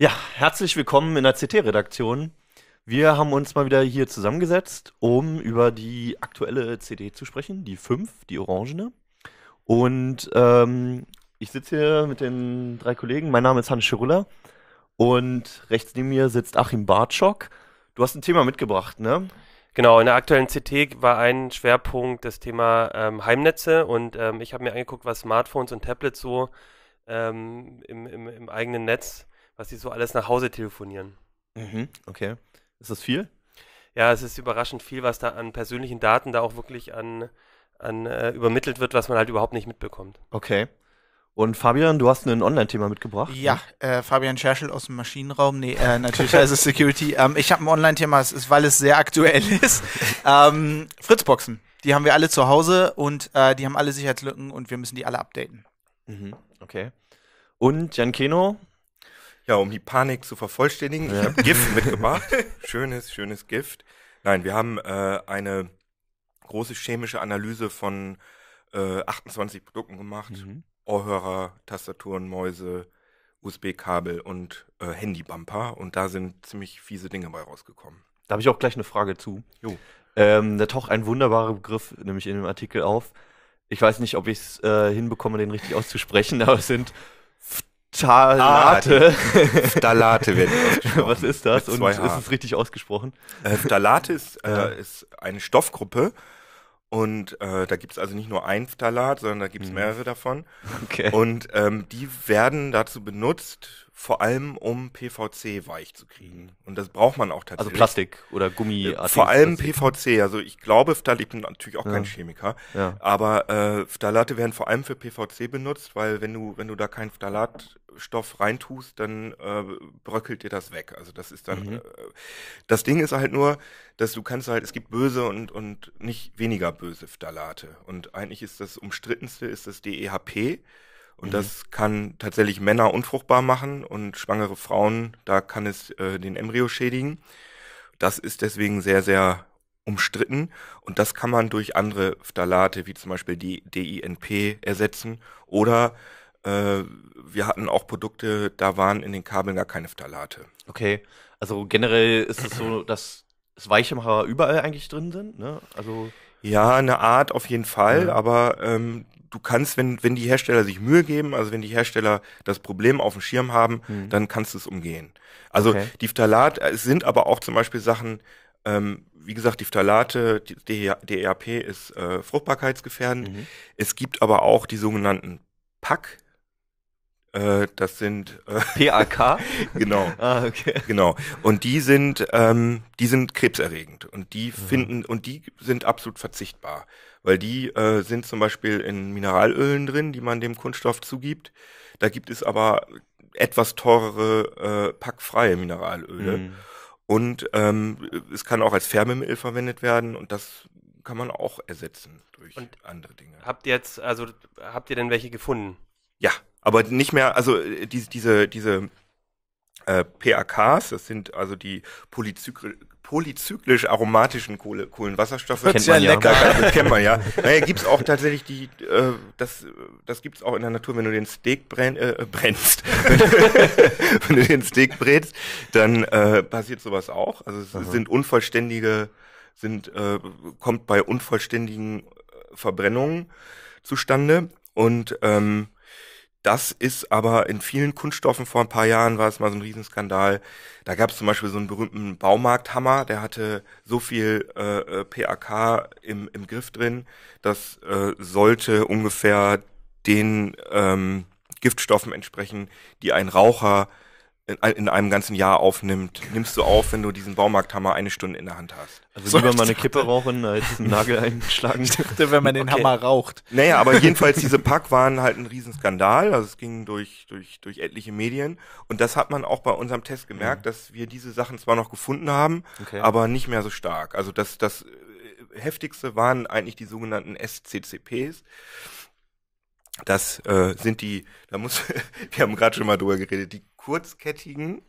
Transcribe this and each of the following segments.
Ja, herzlich willkommen in der CT-Redaktion. Wir haben uns mal wieder hier zusammengesetzt, um über die aktuelle CD zu sprechen, die 5, die orangene. Und ähm, ich sitze hier mit den drei Kollegen. Mein Name ist Hans Schirulla und rechts neben mir sitzt Achim Bartschok. Du hast ein Thema mitgebracht, ne? Genau, in der aktuellen CT war ein Schwerpunkt das Thema ähm, Heimnetze und ähm, ich habe mir angeguckt, was Smartphones und Tablets so ähm, im, im, im eigenen Netz was sie so alles nach Hause telefonieren. Mhm, okay. Ist das viel? Ja, es ist überraschend viel, was da an persönlichen Daten da auch wirklich an, an äh, übermittelt wird, was man halt überhaupt nicht mitbekommt. Okay. Und Fabian, du hast ein Online-Thema mitgebracht. Ne? Ja, äh, Fabian Scherschel aus dem Maschinenraum. Nee, äh, natürlich also Security. Ähm, ich habe ein Online-Thema, weil es sehr aktuell ist. Ähm, Fritzboxen. Die haben wir alle zu Hause und äh, die haben alle Sicherheitslücken und wir müssen die alle updaten. Mhm, okay. Und Jan Keno, ja, um die Panik zu vervollständigen, ja. ich habe Gift mitgebracht. schönes, schönes Gift. Nein, wir haben äh, eine große chemische Analyse von äh, 28 Produkten gemacht. Mhm. Ohrhörer, Tastaturen, Mäuse, USB-Kabel und äh, Handybumper. Und da sind ziemlich fiese Dinge bei rausgekommen. Da habe ich auch gleich eine Frage zu. Jo. Ähm, da taucht ein wunderbarer Begriff nämlich in dem Artikel auf. Ich weiß nicht, ob ich es äh, hinbekomme, den richtig auszusprechen, aber es sind Phthalate. Ah, Phthalate werden ausgesprochen. Was ist das? Und ist es richtig ausgesprochen? Äh, Phthalate ist, äh, ist eine Stoffgruppe. Und äh, da gibt es also nicht nur ein Phthalat, sondern da gibt es mhm. mehrere davon. Okay. Und ähm, die werden dazu benutzt, vor allem um PVC weich zu kriegen. Und das braucht man auch also tatsächlich. Also Plastik oder Gummi. Äh, vor allem PVC. Also ich glaube, Phthalate, ich bin natürlich auch ja. kein Chemiker, ja. aber äh, Phthalate werden vor allem für PVC benutzt, weil wenn du, wenn du da keinen Phthalatstoff reintust, dann äh, bröckelt dir das weg. Also das ist dann, mhm. äh, das Ding ist halt nur, dass du kannst halt, es gibt böse und, und nicht weniger böse Phthalate. Und eigentlich ist das umstrittenste, ist das DEHP und mhm. das kann tatsächlich Männer unfruchtbar machen und schwangere Frauen, da kann es äh, den Embryo schädigen. Das ist deswegen sehr, sehr umstritten und das kann man durch andere Phthalate, wie zum Beispiel die DINP, ersetzen. Oder äh, wir hatten auch Produkte, da waren in den Kabeln gar keine Phthalate. Okay, also generell ist es so, dass das Weichemacher überall eigentlich drin sind, ne? Also ja, eine Art auf jeden Fall, ja. aber ähm, du kannst, wenn, wenn die Hersteller sich Mühe geben, also wenn die Hersteller das Problem auf dem Schirm haben, mhm. dann kannst du es umgehen. Also okay. Diphtalat, es äh, sind aber auch zum Beispiel Sachen, ähm, wie gesagt, Diphtalate, DEAP e ist äh, fruchtbarkeitsgefährdend. Mhm. Es gibt aber auch die sogenannten PAC, äh, das sind äh, PAK. genau. ah, okay. Genau. Und die sind, ähm, die sind krebserregend und die mhm. finden und die sind absolut verzichtbar weil die äh, sind zum Beispiel in Mineralölen drin, die man dem Kunststoff zugibt. Da gibt es aber etwas teurere äh, packfreie Mineralöle. Mhm. Und ähm, es kann auch als Färbemittel verwendet werden und das kann man auch ersetzen durch und andere Dinge. Habt ihr jetzt, also habt ihr denn welche gefunden? Ja, aber nicht mehr, also äh, die, diese, diese äh, PAKs, das sind also die Polyzykl polyzyklisch aromatischen Kohle, Kohlenwasserstoffe. Kennt man ja. Lecker. Das kennt man ja. Naja, gibt's auch tatsächlich die, äh, das, das gibt's auch in der Natur, wenn du den Steak brenn, äh, äh brennst. wenn du den Steak brätst, dann äh, passiert sowas auch. Also es Aha. sind unvollständige, sind, äh, kommt bei unvollständigen äh, Verbrennungen zustande. Und ähm, das ist aber in vielen Kunststoffen vor ein paar Jahren war es mal so ein Riesenskandal. Da gab es zum Beispiel so einen berühmten Baumarkthammer, der hatte so viel äh, äh PAK im, im Griff drin, das äh, sollte ungefähr den ähm, Giftstoffen entsprechen, die ein Raucher in, in, einem ganzen Jahr aufnimmt, nimmst du auf, wenn du diesen Baumarkthammer eine Stunde in der Hand hast. Also so, lieber mal eine Kippe rauchen, als einen Nagel einschlagen. Dachte, wenn man den okay. Hammer raucht. Naja, aber jedenfalls diese Pack waren halt ein Riesenskandal. Also es ging durch, durch, durch etliche Medien. Und das hat man auch bei unserem Test gemerkt, mhm. dass wir diese Sachen zwar noch gefunden haben, okay. aber nicht mehr so stark. Also das, das äh, heftigste waren eigentlich die sogenannten SCCPs. Das äh, sind die, da muss, wir haben gerade schon mal drüber geredet, die kurzkettigen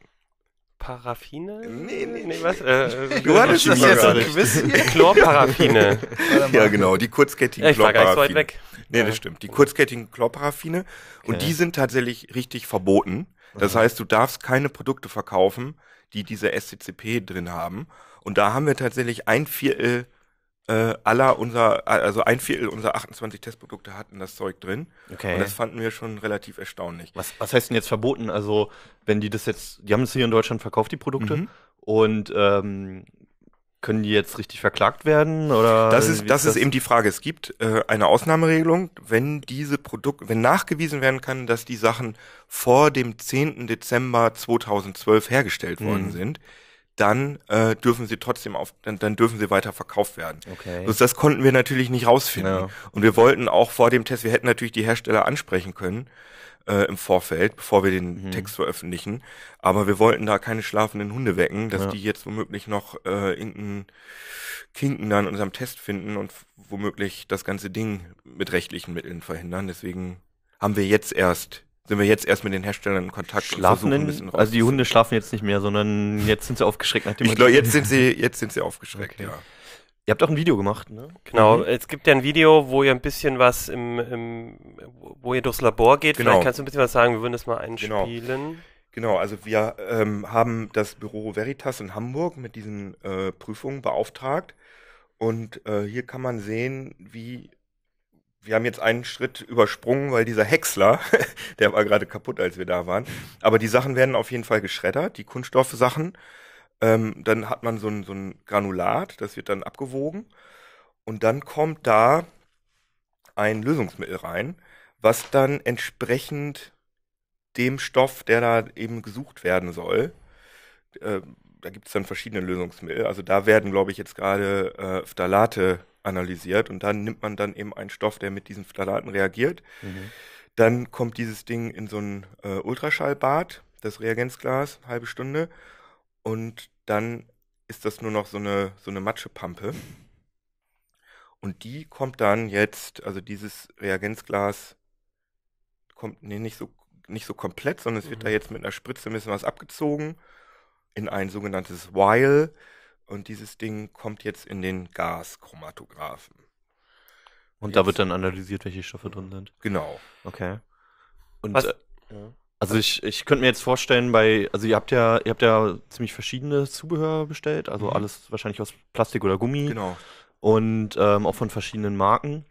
Paraffine? Nee, nee, nee. Was? Äh, äh, du hattest das jetzt ein Quiz hier? Chlorparaffine. ja, genau, die kurzkettigen ja, ich Chlorparaffine. Ich war gar nicht so weit weg. Nee, ja. das stimmt. Die kurzkettigen Chlorparaffine. Okay. Und die sind tatsächlich richtig verboten. Das mhm. heißt, du darfst keine Produkte verkaufen, die diese SCCP drin haben. Und da haben wir tatsächlich ein Viertel äh, aller unser, also ein Viertel unserer 28 Testprodukte hatten das Zeug drin. Okay. Und das fanden wir schon relativ erstaunlich. Was, was heißt denn jetzt verboten? Also, wenn die das jetzt, die haben es hier in Deutschland verkauft, die Produkte, mhm. und ähm, können die jetzt richtig verklagt werden? Oder das ist, das, ist das? eben die Frage. Es gibt äh, eine Ausnahmeregelung, wenn diese Produkte, wenn nachgewiesen werden kann, dass die Sachen vor dem 10. Dezember 2012 hergestellt worden mhm. sind, dann äh, dürfen sie trotzdem auf, dann, dann dürfen sie weiter verkauft werden. Okay. Also das konnten wir natürlich nicht rausfinden. Ja. Und wir wollten auch vor dem Test, wir hätten natürlich die Hersteller ansprechen können äh, im Vorfeld, bevor wir den mhm. Text veröffentlichen, aber wir wollten da keine schlafenden Hunde wecken, dass ja. die jetzt womöglich noch äh, irgendeinen Kinken dann in unserem Test finden und womöglich das ganze Ding mit rechtlichen Mitteln verhindern. Deswegen haben wir jetzt erst sind wir jetzt erst mit den Herstellern in Kontakt schlafen und versuchen Also die Hunde schlafen jetzt nicht mehr, sondern jetzt sind sie aufgeschreckt, nachdem ich glaub, jetzt sind sie jetzt sind sie aufgeschreckt, okay. ja. Ihr habt auch ein Video gemacht, ne? Genau, mhm. es gibt ja ein Video, wo ihr ein bisschen was im, im wo ihr durchs Labor geht. Genau. Vielleicht kannst du ein bisschen was sagen, wir würden das mal genau. einspielen. Genau. Genau, also wir ähm, haben das Büro Veritas in Hamburg mit diesen äh, Prüfungen beauftragt. Und äh, hier kann man sehen, wie wir haben jetzt einen Schritt übersprungen, weil dieser Häcksler, der war gerade kaputt, als wir da waren. Aber die Sachen werden auf jeden Fall geschreddert, die Kunststoffsachen. Ähm, dann hat man so ein, so ein Granulat, das wird dann abgewogen. Und dann kommt da ein Lösungsmittel rein, was dann entsprechend dem Stoff, der da eben gesucht werden soll, äh, da gibt es dann verschiedene Lösungsmittel. Also da werden, glaube ich, jetzt gerade äh, Phthalate analysiert und dann nimmt man dann eben einen Stoff, der mit diesen Phthalaten reagiert. Mhm. Dann kommt dieses Ding in so ein äh, Ultraschallbad, das Reagenzglas, halbe Stunde und dann ist das nur noch so eine, so eine Matschepampe. Und die kommt dann jetzt, also dieses Reagenzglas kommt nee, nicht, so, nicht so komplett, sondern es mhm. wird da mhm. jetzt mit einer Spritze ein bisschen was abgezogen in ein sogenanntes While. Und dieses Ding kommt jetzt in den Gaschromatographen. Und jetzt. da wird dann analysiert, welche Stoffe drin sind. Genau. Okay. Und Was, äh, Also ich, ich könnte mir jetzt vorstellen, bei, also ihr habt ja, ihr habt ja ziemlich verschiedene Zubehör bestellt, also mhm. alles wahrscheinlich aus Plastik oder Gummi. Genau. Und ähm, auch von verschiedenen Marken.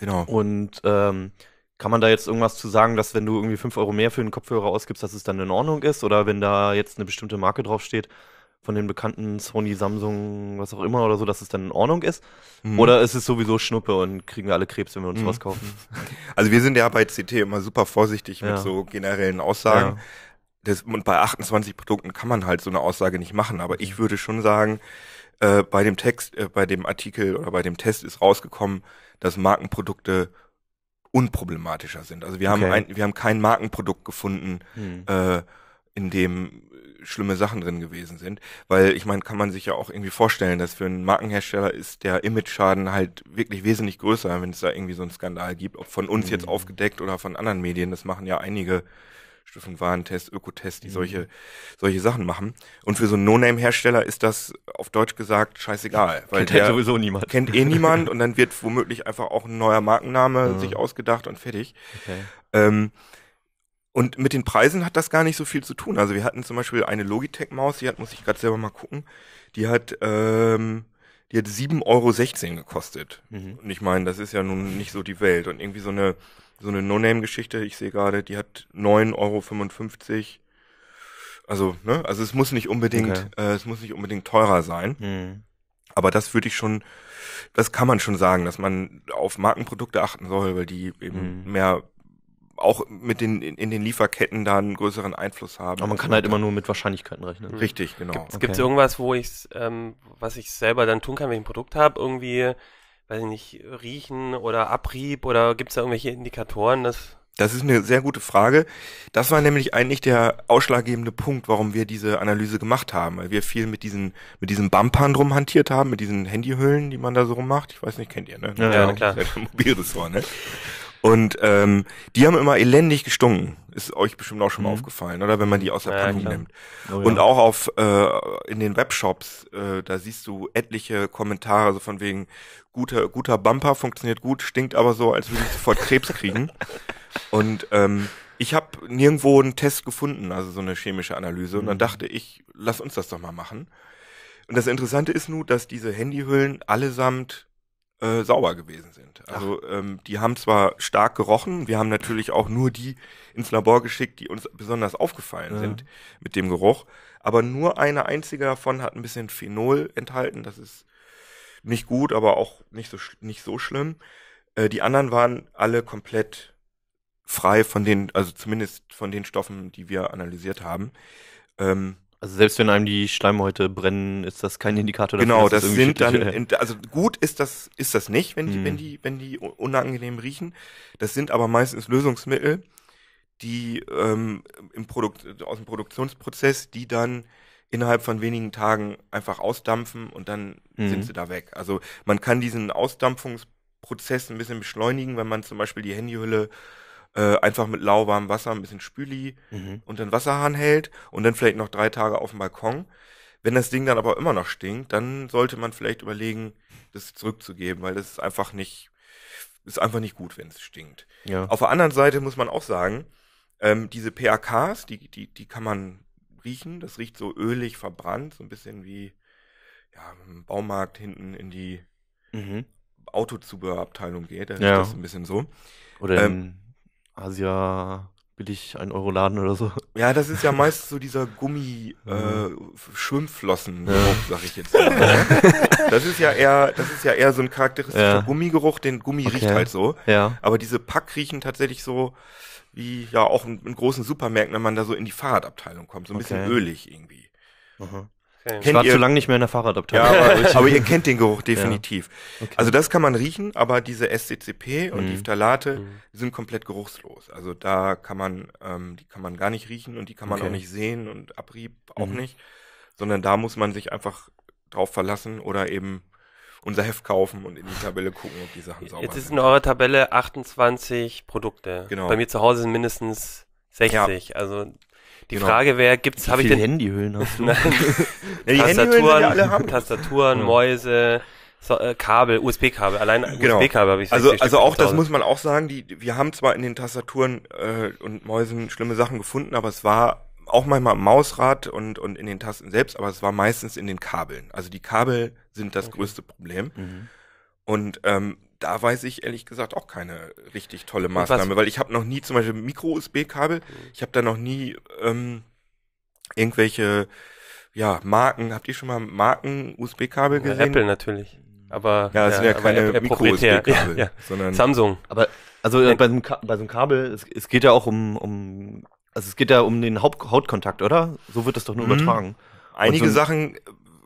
Genau. Und ähm, kann man da jetzt irgendwas zu sagen, dass wenn du irgendwie 5 Euro mehr für einen Kopfhörer ausgibst, dass es dann in Ordnung ist? Oder wenn da jetzt eine bestimmte Marke draufsteht, von den bekannten Sony, Samsung, was auch immer oder so, dass es dann in Ordnung ist? Mhm. Oder ist es sowieso Schnuppe und kriegen wir alle Krebs, wenn wir uns mhm. was kaufen? Also wir sind ja bei CT immer super vorsichtig ja. mit so generellen Aussagen. Ja. Das, und bei 28 Produkten kann man halt so eine Aussage nicht machen. Aber ich mhm. würde schon sagen, äh, bei dem Text, äh, bei dem Artikel oder bei dem Test ist rausgekommen, dass Markenprodukte unproblematischer sind. Also wir okay. haben ein, wir haben kein Markenprodukt gefunden, hm. äh, in dem schlimme Sachen drin gewesen sind. Weil ich meine, kann man sich ja auch irgendwie vorstellen, dass für einen Markenhersteller ist der Image-Schaden halt wirklich wesentlich größer, wenn es da irgendwie so einen Skandal gibt, ob von uns mhm. jetzt aufgedeckt oder von anderen Medien. Das machen ja einige Stiftung Warentest, Ökotest, die mhm. solche, solche Sachen machen. Und für so einen No-Name-Hersteller ist das auf Deutsch gesagt scheißegal. Weil kennt halt sowieso niemand. Kennt eh niemand und dann wird womöglich einfach auch ein neuer Markenname mhm. sich ausgedacht und fertig. Okay. Ähm, und mit den Preisen hat das gar nicht so viel zu tun. Also wir hatten zum Beispiel eine Logitech-Maus, die hat, muss ich gerade selber mal gucken, die hat, ähm, die hat 7,16 Euro gekostet. Mhm. Und ich meine, das ist ja nun nicht so die Welt. Und irgendwie so eine, so eine No-Name-Geschichte, ich sehe gerade, die hat 9,55 Euro. Also, ne, also es muss nicht unbedingt, okay. äh, es muss nicht unbedingt teurer sein. Mhm. Aber das würde ich schon, das kann man schon sagen, dass man auf Markenprodukte achten soll, weil die eben mhm. mehr auch mit den in den Lieferketten da einen größeren Einfluss haben. Aber man kann halt immer nur mit Wahrscheinlichkeiten rechnen. Mhm. Richtig, genau. Gibt es okay. irgendwas, wo ich ähm, was ich selber dann tun kann, wenn ich ein Produkt habe, irgendwie, weiß ich nicht, riechen oder Abrieb oder gibt es da irgendwelche Indikatoren, dass das ist eine sehr gute Frage. Das war nämlich eigentlich der ausschlaggebende Punkt, warum wir diese Analyse gemacht haben, weil wir viel mit diesen mit diesen Bumpern drum hantiert haben, mit diesen Handyhüllen, die man da so rummacht. Ich weiß nicht, kennt ihr, ne? Ja, ja, klar. klar. Halt Mobilressort, ne? Und ähm, die haben immer elendig gestunken. Ist euch bestimmt auch schon mal mhm. aufgefallen, oder? Wenn man die aus der ja, nimmt. Oh, ja. Und auch auf äh, in den Webshops, äh, da siehst du etliche Kommentare, so von wegen guter, guter Bumper, funktioniert gut, stinkt aber so, als würde ich sofort Krebs kriegen. Und ähm, ich habe nirgendwo einen Test gefunden, also so eine chemische Analyse. Und dann mhm. dachte ich, lass uns das doch mal machen. Und das Interessante ist nun, dass diese Handyhüllen allesamt äh, sauber gewesen sind. Also ähm, die haben zwar stark gerochen, wir haben natürlich auch nur die ins Labor geschickt, die uns besonders aufgefallen ja. sind mit dem Geruch, aber nur eine einzige davon hat ein bisschen Phenol enthalten, das ist nicht gut, aber auch nicht so, nicht so schlimm. Äh, die anderen waren alle komplett frei von den, also zumindest von den Stoffen, die wir analysiert haben. Ähm, also selbst wenn einem die Schleimhäute brennen, ist das kein Indikator dafür. Genau, das, das sind dann, in, also gut ist das, ist das nicht, wenn die, hm. wenn die, wenn die unangenehm riechen. Das sind aber meistens Lösungsmittel, die ähm, im Produkt, aus dem Produktionsprozess, die dann innerhalb von wenigen Tagen einfach ausdampfen und dann hm. sind sie da weg. Also man kann diesen Ausdampfungsprozess ein bisschen beschleunigen, wenn man zum Beispiel die Handyhülle äh, einfach mit lauwarmem Wasser, ein bisschen Spüli mhm. und den Wasserhahn hält und dann vielleicht noch drei Tage auf dem Balkon. Wenn das Ding dann aber immer noch stinkt, dann sollte man vielleicht überlegen, das zurückzugeben, weil das ist einfach nicht, ist einfach nicht gut, wenn es stinkt. Ja. Auf der anderen Seite muss man auch sagen, ähm, diese PAKs, die, die, die kann man riechen. Das riecht so ölig, verbrannt, so ein bisschen wie ja, im Baumarkt hinten in die mhm. Autozubehörabteilung geht. Da ja. ist das ein bisschen so. Oder ähm, Asia billig ein Euro Laden oder so. Ja, das ist ja meist so dieser Gummi äh, Schwimmflossen, ja. sag ich jetzt. Mal. Ne? das ist ja eher, das ist ja eher so ein charakteristischer ja. Gummigeruch, den Gummi okay. riecht halt so. Ja. Aber diese Pack riechen tatsächlich so wie ja auch in, in großen Supermärkten, wenn man da so in die Fahrradabteilung kommt, so ein okay. bisschen ölig irgendwie. Aha. Okay. ich war ihr? zu lange nicht mehr in der Fahrradabteilung. Ja, aber, aber, ihr kennt den Geruch definitiv. Ja. Okay. Also das kann man riechen, aber diese SCCP und mhm. die Phthalate mhm. sind komplett geruchslos. Also da kann man, ähm, die kann man gar nicht riechen und die kann man okay. auch nicht sehen und Abrieb auch mhm. nicht, sondern da muss man sich einfach drauf verlassen oder eben unser Heft kaufen und in die Tabelle gucken, ob die Sachen sauber sind. Jetzt ist in eurer Tabelle 28 Produkte. Genau. Bei mir zu Hause sind mindestens 60. Ja. Also die genau. Frage wäre, gibt's, habe ich denn Handyhüllen hast du? Nein. ja, Tastaturen, haben. Tastaturen, Mäuse, so, äh, Kabel, USB-Kabel, allein genau. USB-Kabel habe ich. Also, also auch das muss man auch sagen, die, wir haben zwar in den Tastaturen äh, und Mäusen schlimme Sachen gefunden, aber es war auch manchmal am Mausrad und, und in den Tasten selbst, aber es war meistens in den Kabeln. Also die Kabel sind das okay. größte Problem. Mhm. Und ähm, da weiß ich ehrlich gesagt auch keine richtig tolle Maßnahme, weil ich habe noch nie zum Beispiel Micro-USB-Kabel, ich habe da noch nie ähm, irgendwelche ja, Marken, habt ihr schon mal Marken-USB-Kabel gesehen? Apple natürlich. Aber, ja, das ja, sind ja keine Micro-USB-Kabel, ja, ja. sondern Samsung. Aber also äh, bei, so bei so einem Kabel, es, es geht ja auch um, um, also es geht ja um den Haupt Hautkontakt, oder? So wird das doch nur mhm. übertragen. Einige so Sachen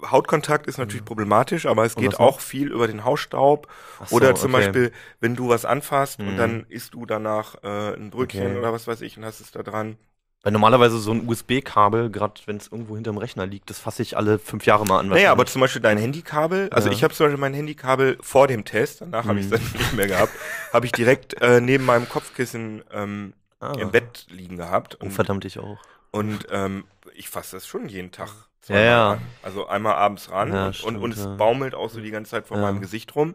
Hautkontakt ist natürlich mhm. problematisch, aber es geht auch viel über den Hausstaub. So, oder zum okay. Beispiel, wenn du was anfasst mhm. und dann mhm. isst du danach äh, ein Brötchen okay. oder was weiß ich und hast es da dran. Weil normalerweise so ein USB-Kabel, gerade wenn es irgendwo hinterm Rechner liegt, das fasse ich alle fünf Jahre mal an. Naja, aber zum Beispiel dein Handykabel, also ja. ich habe zum Beispiel mein Handykabel vor dem Test, danach mhm. habe ich es dann nicht mehr gehabt, habe ich direkt äh, neben meinem Kopfkissen ähm, ah. im Bett liegen gehabt. Oh, und oh, verdammt, ich auch. Und ähm, ich fasse das schon jeden Tag. Ja, ja. Also einmal abends ran ja, und, stimmt, und, und, es baumelt auch so die ganze Zeit vor meinem Gesicht rum.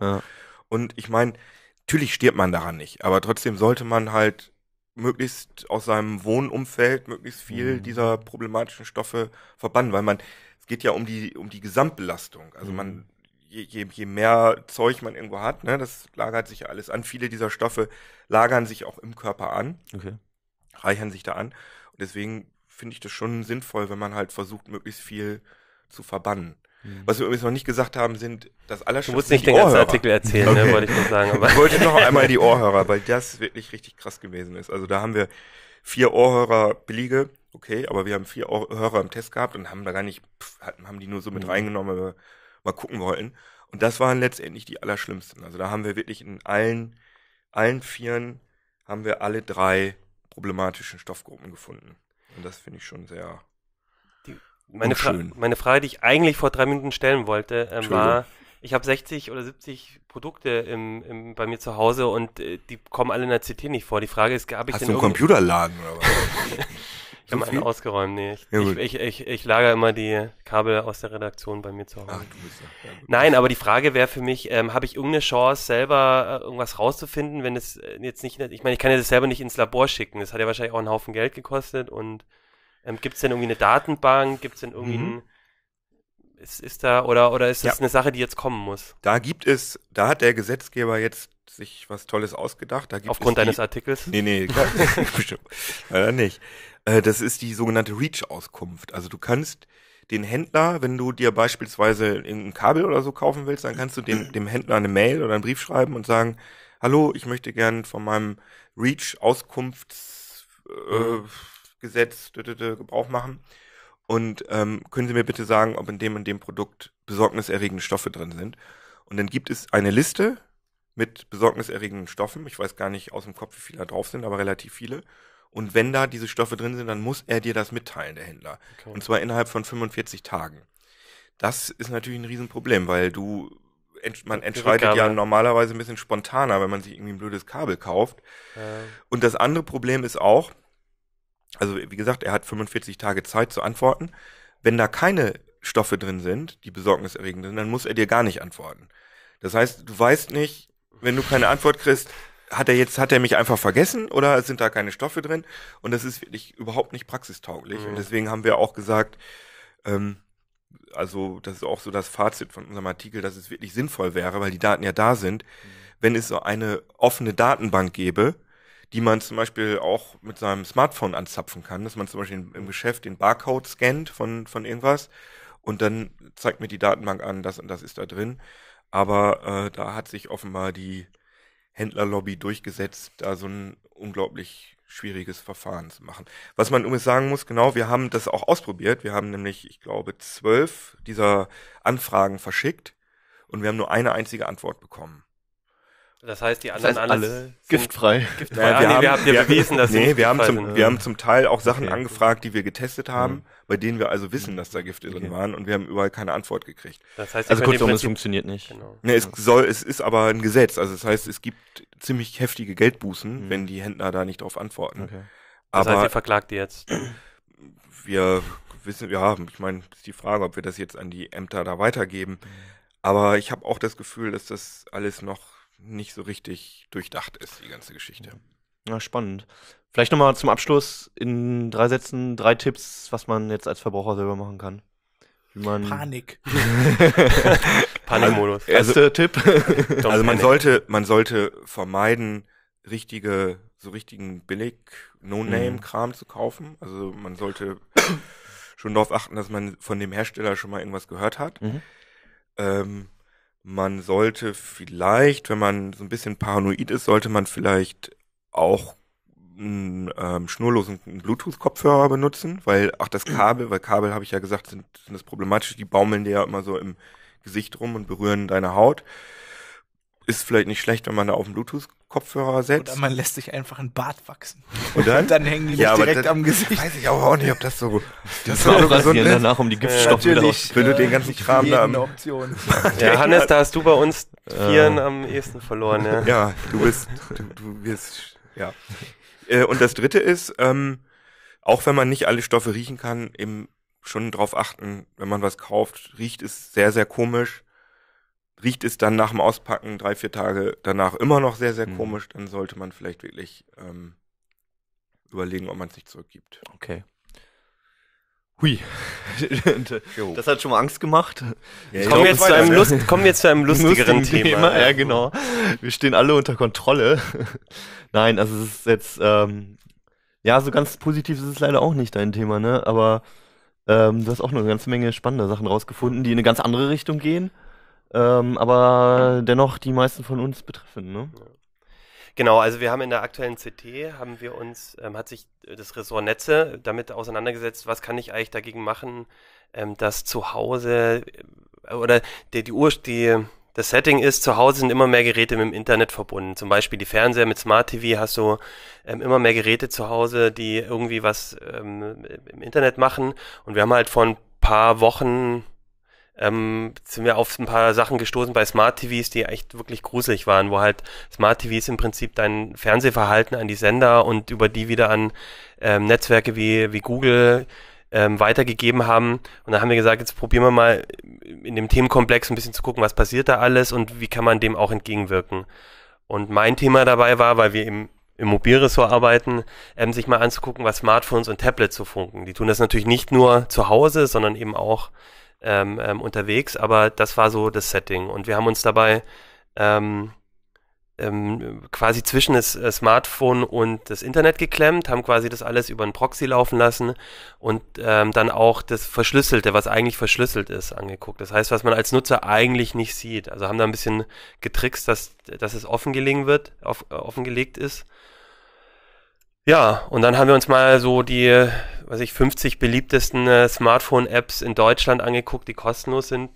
Und ich meine, natürlich stirbt man daran nicht, aber trotzdem sollte man halt möglichst aus seinem Wohnumfeld möglichst viel mhm. dieser problematischen Stoffe verbannen, weil man, es geht ja um die, um die Gesamtbelastung. Also man, mhm. je, je mehr Zeug man irgendwo hat, ne, das lagert sich ja alles an. Viele dieser Stoffe lagern sich auch im Körper an, okay. reichern sich da an. Und deswegen finde ich das schon sinnvoll, wenn man halt versucht, möglichst viel zu verbannen. Mhm. Was wir übrigens noch nicht gesagt haben, sind das Allerschlimmste. Du musst nicht den ganzen Artikel erzählen, ne, okay. ne, wollte ich nur sagen. Aber. Ich wollte noch einmal die Ohrhörer, weil das wirklich richtig krass gewesen ist. Also da haben wir vier ohrhörer billige, okay, aber wir haben vier Ohrhörer im Test gehabt und haben da gar nicht, pff, haben die nur so mit mhm. reingenommen, weil wir mal gucken wollten. Und das waren letztendlich die Allerschlimmsten. Also da haben wir wirklich in allen, allen Vieren haben wir alle drei problematischen Stoffgruppen gefunden. Und das finde ich schon sehr die, meine schön. Fra meine Frage, die ich eigentlich vor drei Minuten stellen wollte, äh, war, ich habe 60 oder 70 Produkte im, im, bei mir zu Hause und äh, die kommen alle in der CT nicht vor. Die Frage ist, gab ich Hast denn du einen Computerladen oder was? Ich so habe einen ausgeräumt, nee. Ich, ja, ich, ich, ich, lager immer die Kabel aus der Redaktion bei mir zu Hause. Ach, du bist ja, ja, Nein, aber die Frage wäre für mich, ähm, habe ich irgendeine Chance, selber äh, irgendwas rauszufinden, wenn es äh, jetzt nicht, ich meine, ich kann ja das selber nicht ins Labor schicken. Das hat ja wahrscheinlich auch einen Haufen Geld gekostet und ähm, gibt es denn irgendwie eine Datenbank? Gibt es denn irgendwie mhm. ein ist, ist da oder, oder ist das ja. eine Sache, die jetzt kommen muss? Da gibt es, da hat der Gesetzgeber jetzt sich was Tolles ausgedacht. Da Aufgrund deines Artikels? Nee, nee, leider nicht. Äh, das ist die sogenannte Reach-Auskunft. Also du kannst den Händler, wenn du dir beispielsweise ein Kabel oder so kaufen willst, dann kannst du den, dem Händler eine Mail oder einen Brief schreiben und sagen, hallo, ich möchte gern von meinem Reach-Auskunftsgesetz äh, Gebrauch machen. Und ähm, können Sie mir bitte sagen, ob in dem und dem Produkt besorgniserregende Stoffe drin sind? Und dann gibt es eine Liste mit besorgniserregenden Stoffen. Ich weiß gar nicht aus dem Kopf, wie viele da drauf sind, aber relativ viele. Und wenn da diese Stoffe drin sind, dann muss er dir das mitteilen, der Händler. Okay. Und zwar innerhalb von 45 Tagen. Das ist natürlich ein Riesenproblem, weil du, man entscheidet ja normalerweise ein bisschen spontaner, wenn man sich irgendwie ein blödes Kabel kauft. Äh. Und das andere Problem ist auch, also wie gesagt, er hat 45 Tage Zeit zu antworten. Wenn da keine Stoffe drin sind, die besorgniserregend sind, dann muss er dir gar nicht antworten. Das heißt, du weißt nicht, wenn du keine Antwort kriegst, hat er jetzt, hat er mich einfach vergessen oder sind da keine Stoffe drin? Und das ist wirklich überhaupt nicht praxistauglich. Mhm. Und deswegen haben wir auch gesagt, ähm, also das ist auch so das Fazit von unserem Artikel, dass es wirklich sinnvoll wäre, weil die Daten ja da sind, mhm. wenn es so eine offene Datenbank gäbe, die man zum Beispiel auch mit seinem Smartphone anzapfen kann, dass man zum Beispiel im, im Geschäft den Barcode scannt von, von irgendwas und dann zeigt mir die Datenbank an, das und das ist da drin. Aber äh, da hat sich offenbar die Händlerlobby durchgesetzt, da so ein unglaublich schwieriges Verfahren zu machen. Was man übrigens sagen muss, genau, wir haben das auch ausprobiert. Wir haben nämlich, ich glaube, zwölf dieser Anfragen verschickt und wir haben nur eine einzige Antwort bekommen. Das heißt, die anderen das heißt, alle giftfrei. giftfrei. Ja, wir, ah, nee, haben, wir, wir, bewiesen, dass nee, wir haben zum, sind. wir haben zum Teil auch Sachen okay. angefragt, die wir getestet haben, mhm. bei denen wir also wissen, mhm. dass da Gifte okay. drin waren und wir haben überall keine Antwort gekriegt. Das heißt, also kurzum, es funktioniert nicht. Genau. Nee, es soll, es ist aber ein Gesetz. Also das heißt, es gibt ziemlich heftige Geldbußen, mhm. wenn die Händler da nicht drauf antworten. Okay. Das aber heißt, ihr verklagt die jetzt? Wir wissen, ja, ich meine, ist die Frage, ob wir das jetzt an die Ämter da weitergeben. Mhm. Aber ich habe auch das Gefühl, dass das alles noch nicht so richtig durchdacht ist, die ganze Geschichte. Na, spannend. Vielleicht nochmal zum Abschluss in drei Sätzen, drei Tipps, was man jetzt als Verbraucher selber machen kann. Panik. Panikmodus. Also, Erster also, Tipp. also man sollte, man sollte vermeiden, richtige, so richtigen billig No-Name-Kram mhm. zu kaufen. Also man sollte schon darauf achten, dass man von dem Hersteller schon mal irgendwas gehört hat. Mhm. Ähm, man sollte vielleicht, wenn man so ein bisschen paranoid ist, sollte man vielleicht auch einen ähm, schnurlosen Bluetooth-Kopfhörer benutzen, weil, auch das Kabel, weil Kabel, habe ich ja gesagt, sind, sind das problematisch, die baumeln dir ja immer so im Gesicht rum und berühren deine Haut ist vielleicht nicht schlecht, wenn man da auf den Bluetooth-Kopfhörer setzt. Oder man lässt sich einfach ein Bart wachsen. Und dann, und dann hängen die ja, direkt am Gesicht. Weiß ich aber auch nicht, ob das so das ist auch gesund ist. danach um die Giftstoffe äh, raus. Wenn du den ganzen Kram da am... Option. ja, Hannes, da hast du bei uns äh. Vieren äh. am ehesten verloren. Ja, ja du bist... Du, du wirst... Ja. Äh, und das Dritte ist, ähm, auch wenn man nicht alle Stoffe riechen kann, eben schon drauf achten, wenn man was kauft. Riecht es sehr, sehr komisch riecht es dann nach dem Auspacken drei, vier Tage danach immer noch sehr, sehr mhm. komisch, dann sollte man vielleicht wirklich ähm, überlegen, ob man es nicht zurückgibt. Okay. Hui. das hat schon mal Angst gemacht. Ja, kommen, wir jetzt zu einem ja. Lust, kommen wir jetzt zu einem lustigeren Thema. Thema. Ja, genau. Wir stehen alle unter Kontrolle. Nein, also es ist jetzt, ähm, ja, so ganz positiv ist es leider auch nicht dein Thema, ne? Aber ähm, du hast auch eine ganze Menge spannender Sachen rausgefunden, die in eine ganz andere Richtung gehen ähm, aber dennoch die meisten von uns betreffen. Ne? Genau, also wir haben in der aktuellen CT, haben wir uns, ähm, hat sich das Ressort Netze damit auseinandergesetzt, was kann ich eigentlich dagegen machen, ähm, dass zu Hause äh, oder die, die, Ur die, das Setting ist, zu Hause sind immer mehr Geräte mit dem Internet verbunden. Zum Beispiel die Fernseher mit Smart TV hast du ähm, immer mehr Geräte zu Hause, die irgendwie was ähm, im Internet machen. Und wir haben halt vor ein paar Wochen ähm, sind wir auf ein paar Sachen gestoßen bei Smart TVs, die echt wirklich gruselig waren, wo halt Smart TVs im Prinzip dein Fernsehverhalten an die Sender und über die wieder an ähm, Netzwerke wie, wie Google ähm, weitergegeben haben. Und dann haben wir gesagt, jetzt probieren wir mal in dem Themenkomplex ein bisschen zu gucken, was passiert da alles und wie kann man dem auch entgegenwirken. Und mein Thema dabei war, weil wir eben im Mobilressort arbeiten, ähm, sich mal anzugucken, was Smartphones und Tablets so funken. Die tun das natürlich nicht nur zu Hause, sondern eben auch ähm, ähm, unterwegs, aber das war so das Setting. Und wir haben uns dabei ähm, ähm quasi zwischen das äh, Smartphone und das Internet geklemmt, haben quasi das alles über einen Proxy laufen lassen und ähm, dann auch das Verschlüsselte, was eigentlich verschlüsselt ist, angeguckt. Das heißt, was man als Nutzer eigentlich nicht sieht. Also haben da ein bisschen getrickst, dass, dass es offen wird, off, äh, offengelegt ist. Ja, und dann haben wir uns mal so die, weiß ich, 50 beliebtesten äh, Smartphone-Apps in Deutschland angeguckt, die kostenlos sind.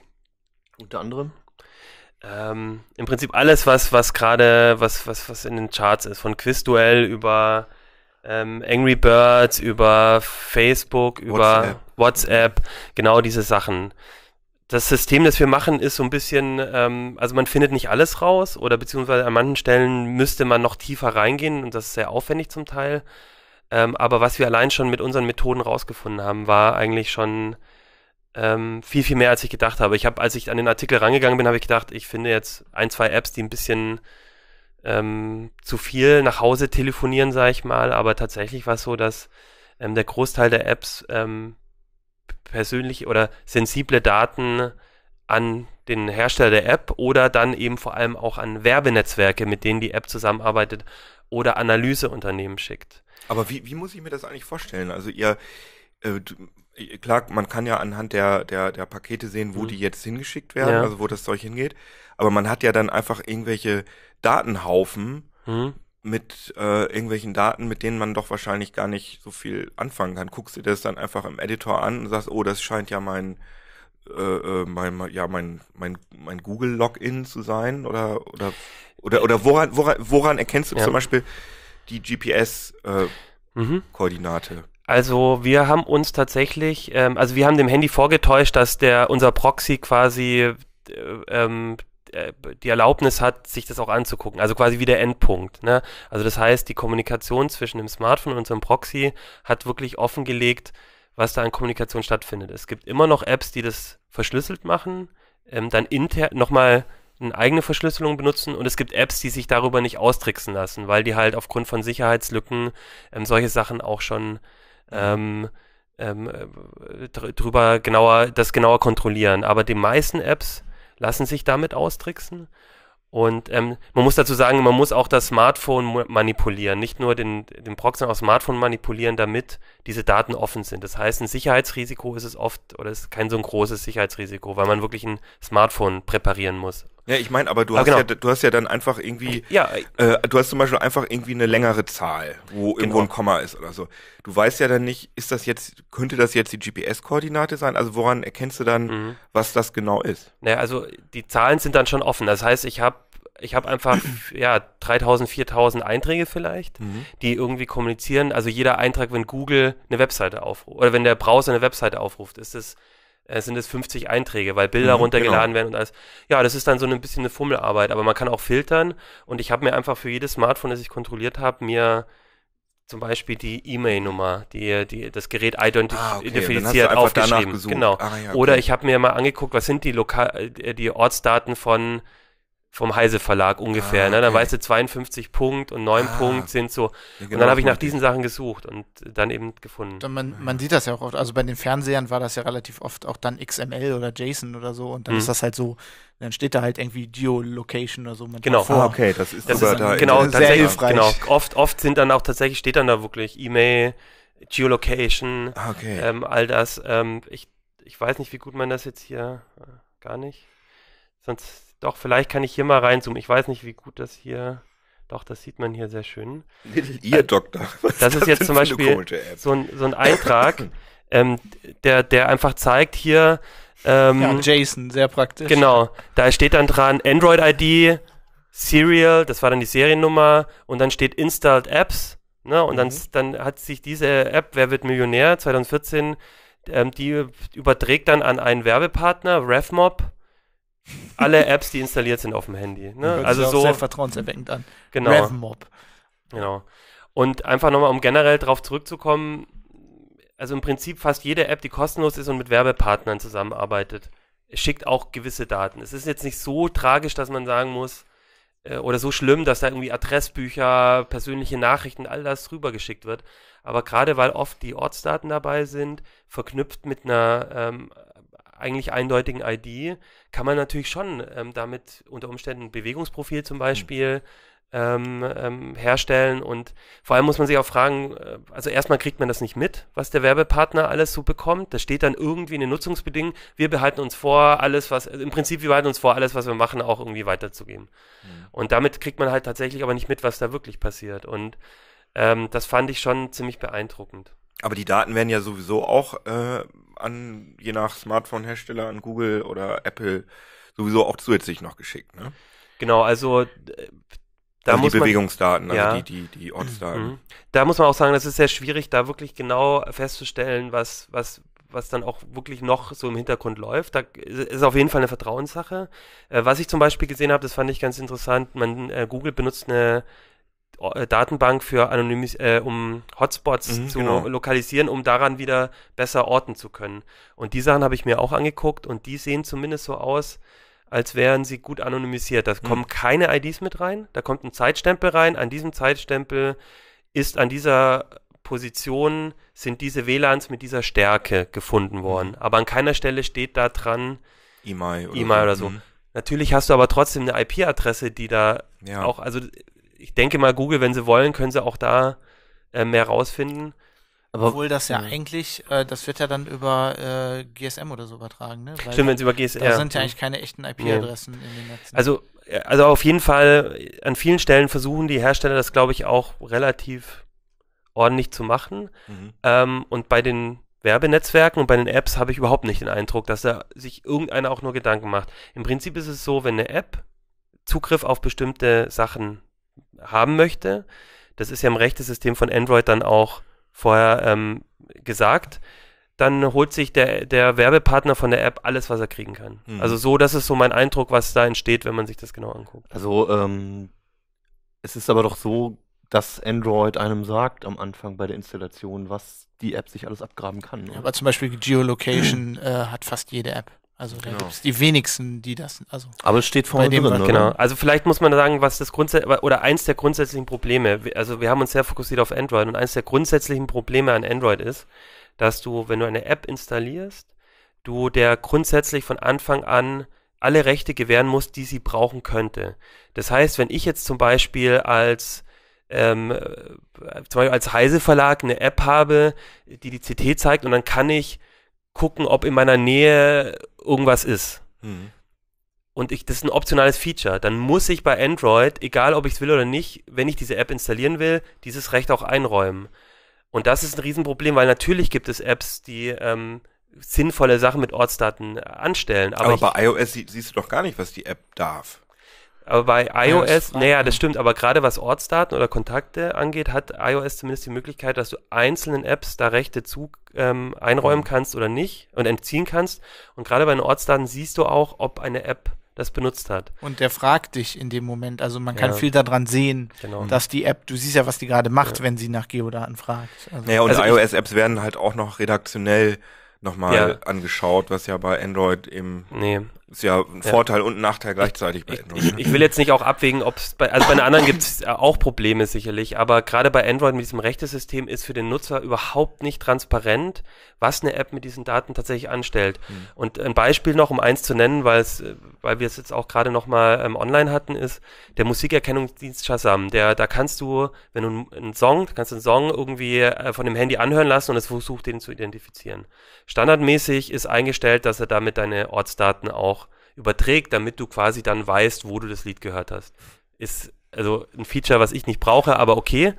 Unter anderem? Ähm, Im Prinzip alles, was, was gerade, was, was, was in den Charts ist, von Quizduell über ähm, Angry Birds, über Facebook, über WhatsApp, WhatsApp genau diese Sachen das System, das wir machen, ist so ein bisschen, ähm, also man findet nicht alles raus oder beziehungsweise an manchen Stellen müsste man noch tiefer reingehen und das ist sehr aufwendig zum Teil. Ähm, aber was wir allein schon mit unseren Methoden rausgefunden haben, war eigentlich schon ähm, viel, viel mehr, als ich gedacht habe. Ich habe, als ich an den Artikel rangegangen bin, habe ich gedacht, ich finde jetzt ein, zwei Apps, die ein bisschen ähm, zu viel nach Hause telefonieren, sage ich mal. Aber tatsächlich war es so, dass ähm, der Großteil der Apps ähm, persönliche oder sensible Daten an den Hersteller der App oder dann eben vor allem auch an Werbenetzwerke, mit denen die App zusammenarbeitet oder Analyseunternehmen schickt. Aber wie, wie muss ich mir das eigentlich vorstellen? Also ihr, äh, äh klar, man kann ja anhand der, der, der Pakete sehen, wo mhm. die jetzt hingeschickt werden, ja. also wo das Zeug hingeht, aber man hat ja dann einfach irgendwelche Datenhaufen, mhm mit äh, irgendwelchen Daten, mit denen man doch wahrscheinlich gar nicht so viel anfangen kann. Guckst dir das dann einfach im Editor an und sagst, oh, das scheint ja mein äh, äh mein, ja, mein, mein, mein Google-Login zu sein oder, oder, oder, oder woran, woran, woran erkennst du ja. zum Beispiel die GPS-Koordinate? Äh, mhm. Also wir haben uns tatsächlich, ähm, also wir haben dem Handy vorgetäuscht, dass der unser Proxy quasi äh, ähm, äh, die Erlaubnis hat, sich das auch anzugucken. Also quasi wie der Endpunkt. Ne? Also das heißt, die Kommunikation zwischen dem Smartphone und unserem Proxy hat wirklich offengelegt, was da an Kommunikation stattfindet. Es gibt immer noch Apps, die das verschlüsselt machen, ähm, dann intern nochmal eine eigene Verschlüsselung benutzen und es gibt Apps, die sich darüber nicht austricksen lassen, weil die halt aufgrund von Sicherheitslücken ähm, solche Sachen auch schon ähm, ähm äh, drüber genauer, das genauer kontrollieren. Aber die meisten Apps lassen sich damit austricksen. Und ähm, man muss dazu sagen, man muss auch das Smartphone manipulieren, nicht nur den, den Proxen aufs Smartphone manipulieren, damit diese Daten offen sind. Das heißt, ein Sicherheitsrisiko ist es oft oder ist kein so ein großes Sicherheitsrisiko, weil man wirklich ein Smartphone präparieren muss. Ja, ich meine, aber du aber hast genau. ja, du hast ja dann einfach irgendwie, ja, äh, äh du hast zum Beispiel einfach irgendwie eine längere Zahl, wo genau. irgendwo ein Komma ist oder so. Du weißt ja dann nicht, ist das jetzt, könnte das jetzt die GPS-Koordinate sein? Also woran erkennst du dann, mhm. was das genau ist? Naja, also die Zahlen sind dann schon offen. Das heißt, ich habe ich habe einfach ja 3000 4000 Einträge vielleicht, mhm. die irgendwie kommunizieren, also jeder Eintrag, wenn Google eine Webseite aufruft oder wenn der Browser eine Webseite aufruft, ist es äh, sind es 50 Einträge, weil Bilder mhm, runtergeladen genau. werden und alles. Ja, das ist dann so ein bisschen eine Fummelarbeit, aber man kann auch filtern und ich habe mir einfach für jedes Smartphone, das ich kontrolliert habe, mir zum Beispiel die E-Mail-Nummer, die, die das Gerät identifiziert ah, okay. aufgeschrieben. Genau. Ah, ja, okay. Oder ich habe mir mal angeguckt, was sind die, Lokal äh, die Ortsdaten von vom Heise Verlag ungefähr. Ah, okay. ne? Dann weißt du, 52 Punkt und 9 ah, Punkt sind so. Ja, genau und dann habe ich nach diesen Sachen gesucht und dann eben gefunden. Und man, man sieht das ja auch oft. Also bei den Fernsehern war das ja relativ oft auch dann XML oder JSON oder so. Und dann mhm. ist das halt so, dann steht da halt irgendwie Geolocation oder so. Genau. Vor. Ah, okay, das ist, das ist da genau, sehr tatsächlich, genau. hilfreich. Genau, oft, oft sind dann auch tatsächlich, steht dann da wirklich E-Mail, Geolocation, ah, okay. ähm, all das. Ähm, ich, ich weiß nicht, wie gut man das jetzt hier, äh, gar nicht. Sonst doch, vielleicht kann ich hier mal reinzoomen. Ich weiß nicht, wie gut das hier. Doch, das sieht man hier sehr schön. Ihr also, Doktor. Was das ist jetzt zum Beispiel so ein, so ein Eintrag, ähm, der, der einfach zeigt hier. Ähm, ja, JSON, sehr praktisch. Genau. Da steht dann dran Android-ID, Serial, das war dann die Seriennummer, und dann steht Installed Apps. Ne? Und mhm. dann, dann hat sich diese App, Wer wird Millionär 2014, ähm, die überträgt dann an einen Werbepartner, RevMob alle Apps, die installiert sind auf dem Handy. Ne? Also so sehr vertrauenserweckend an. Genau. RevMob. Genau. Und einfach nochmal, um generell darauf zurückzukommen, also im Prinzip fast jede App, die kostenlos ist und mit Werbepartnern zusammenarbeitet, schickt auch gewisse Daten. Es ist jetzt nicht so tragisch, dass man sagen muss, äh, oder so schlimm, dass da irgendwie Adressbücher, persönliche Nachrichten, all das rübergeschickt wird. Aber gerade weil oft die Ortsdaten dabei sind, verknüpft mit einer ähm, eigentlich eindeutigen ID kann man natürlich schon ähm, damit unter Umständen ein Bewegungsprofil zum hm. Beispiel ähm, ähm, herstellen. Und vor allem muss man sich auch fragen, äh, also erstmal kriegt man das nicht mit, was der Werbepartner alles so bekommt. Das steht dann irgendwie in den Nutzungsbedingungen. Wir behalten uns vor, alles, was, also im Prinzip, wir behalten uns vor, alles, was wir machen, auch irgendwie weiterzugeben. Mhm. Und damit kriegt man halt tatsächlich aber nicht mit, was da wirklich passiert. Und ähm, das fand ich schon ziemlich beeindruckend. Aber die Daten werden ja sowieso auch äh, an, je nach Smartphone-Hersteller, an Google oder Apple sowieso auch zusätzlich noch geschickt, ne? Genau, also äh, da also muss die Bewegungsdaten, man, also ja. also die, die, die Ortsdaten. Mhm. Da muss man auch sagen, das ist sehr schwierig, da wirklich genau festzustellen, was, was, was dann auch wirklich noch so im Hintergrund läuft. Da ist auf jeden Fall eine Vertrauenssache. Äh, was ich zum Beispiel gesehen habe, das fand ich ganz interessant, man, äh, Google benutzt eine äh, Datenbank für anonymes, äh, um Hotspots mhm, zu genau. lokalisieren, um daran wieder besser orten zu können. Und die Sachen habe ich mir auch angeguckt und die sehen zumindest so aus, als wären sie gut anonymisiert. Da mhm. kommen keine IDs mit rein, da kommt ein Zeitstempel rein, an diesem Zeitstempel ist an dieser Position sind diese WLANs mit dieser Stärke gefunden worden. Mhm. Aber an keiner Stelle steht da dran IMAI oder, e oder so. Mhm. Natürlich hast du aber trotzdem eine IP-Adresse, die da ja. auch, also ich denke mal, Google, wenn sie wollen, können sie auch da äh, mehr rausfinden. Aber Obwohl das ja eigentlich, äh, das wird ja dann über äh, GSM oder so übertragen, ne? Weil stimmt, wenn es über GSM. Da sind ja eigentlich keine echten IP-Adressen nee. in den Netzen. Also, äh, also auf jeden Fall, äh, an vielen Stellen versuchen die Hersteller das, glaube ich, auch relativ ordentlich zu machen. Mhm. Ähm, und bei den Werbenetzwerken und bei den Apps habe ich überhaupt nicht den Eindruck, dass da sich irgendeiner auch nur Gedanken macht. Im Prinzip ist es so, wenn eine App Zugriff auf bestimmte Sachen haben möchte. Das ist ja im Rechtesystem von Android dann auch vorher ähm, gesagt. Dann holt sich der, der Werbepartner von der App alles, was er kriegen kann. Mhm. Also so, das ist so mein Eindruck, was da entsteht, wenn man sich das genau anguckt. Also ähm, es ist aber doch so, dass Android einem sagt am Anfang bei der Installation, was die App sich alles abgraben kann. Oder? Ne? Aber zum Beispiel Geolocation äh, hat fast jede App. Also da genau. gibt es die wenigsten, die das. Also Aber es steht vorne drin, ne? Genau. Also vielleicht muss man sagen, was das Grundsatz oder eins der grundsätzlichen Probleme, also wir haben uns sehr fokussiert auf Android und eins der grundsätzlichen Probleme an Android ist, dass du, wenn du eine App installierst, du der grundsätzlich von Anfang an alle Rechte gewähren musst, die sie brauchen könnte. Das heißt, wenn ich jetzt zum Beispiel als ähm, äh, zum Beispiel als Heise Verlag eine App habe, die die CT zeigt und dann kann ich gucken, ob in meiner Nähe irgendwas ist. Mhm. Und ich, das ist ein optionales Feature. Dann muss ich bei Android, egal ob ich es will oder nicht, wenn ich diese App installieren will, dieses Recht auch einräumen. Und das ist ein Riesenproblem, weil natürlich gibt es Apps, die ähm, sinnvolle Sachen mit Ortsdaten anstellen. Aber, aber bei ich, iOS sie, siehst du doch gar nicht, was die App darf. Aber bei iOS, ja, naja, das stimmt, aber gerade was Ortsdaten oder Kontakte angeht, hat iOS zumindest die Möglichkeit, dass du einzelnen Apps da Rechte zu ähm, einräumen mhm. kannst oder nicht und entziehen kannst. Und gerade bei den Ortsdaten siehst du auch, ob eine App das benutzt hat. Und der fragt dich in dem Moment. Also man kann ja. viel daran sehen, genau. dass die App, du siehst ja, was die gerade macht, ja. wenn sie nach Geodaten fragt. Also naja, und also iOS-Apps werden halt auch noch redaktionell nochmal ja. angeschaut, was ja bei Android eben nee. Ist ja ein ja. Vorteil und ein Nachteil gleichzeitig bei Ich, ich, ne? will jetzt nicht auch abwägen, ob es bei, also bei den anderen gibt es auch Probleme sicherlich, aber gerade bei Android mit diesem Rechtesystem ist für den Nutzer überhaupt nicht transparent, was eine App mit diesen Daten tatsächlich anstellt. Mhm. Und ein Beispiel noch, um eins zu nennen, äh, weil es, weil wir es jetzt auch gerade nochmal ähm, online hatten, ist der Musikerkennungsdienst Shazam. Der, da kannst du, wenn du einen Song, kannst du einen Song irgendwie äh, von dem Handy anhören lassen und es versucht, den zu identifizieren. Standardmäßig ist eingestellt, dass er damit deine Ortsdaten auch überträgt, damit du quasi dann weißt, wo du das Lied gehört hast. Ist also ein Feature, was ich nicht brauche, aber okay.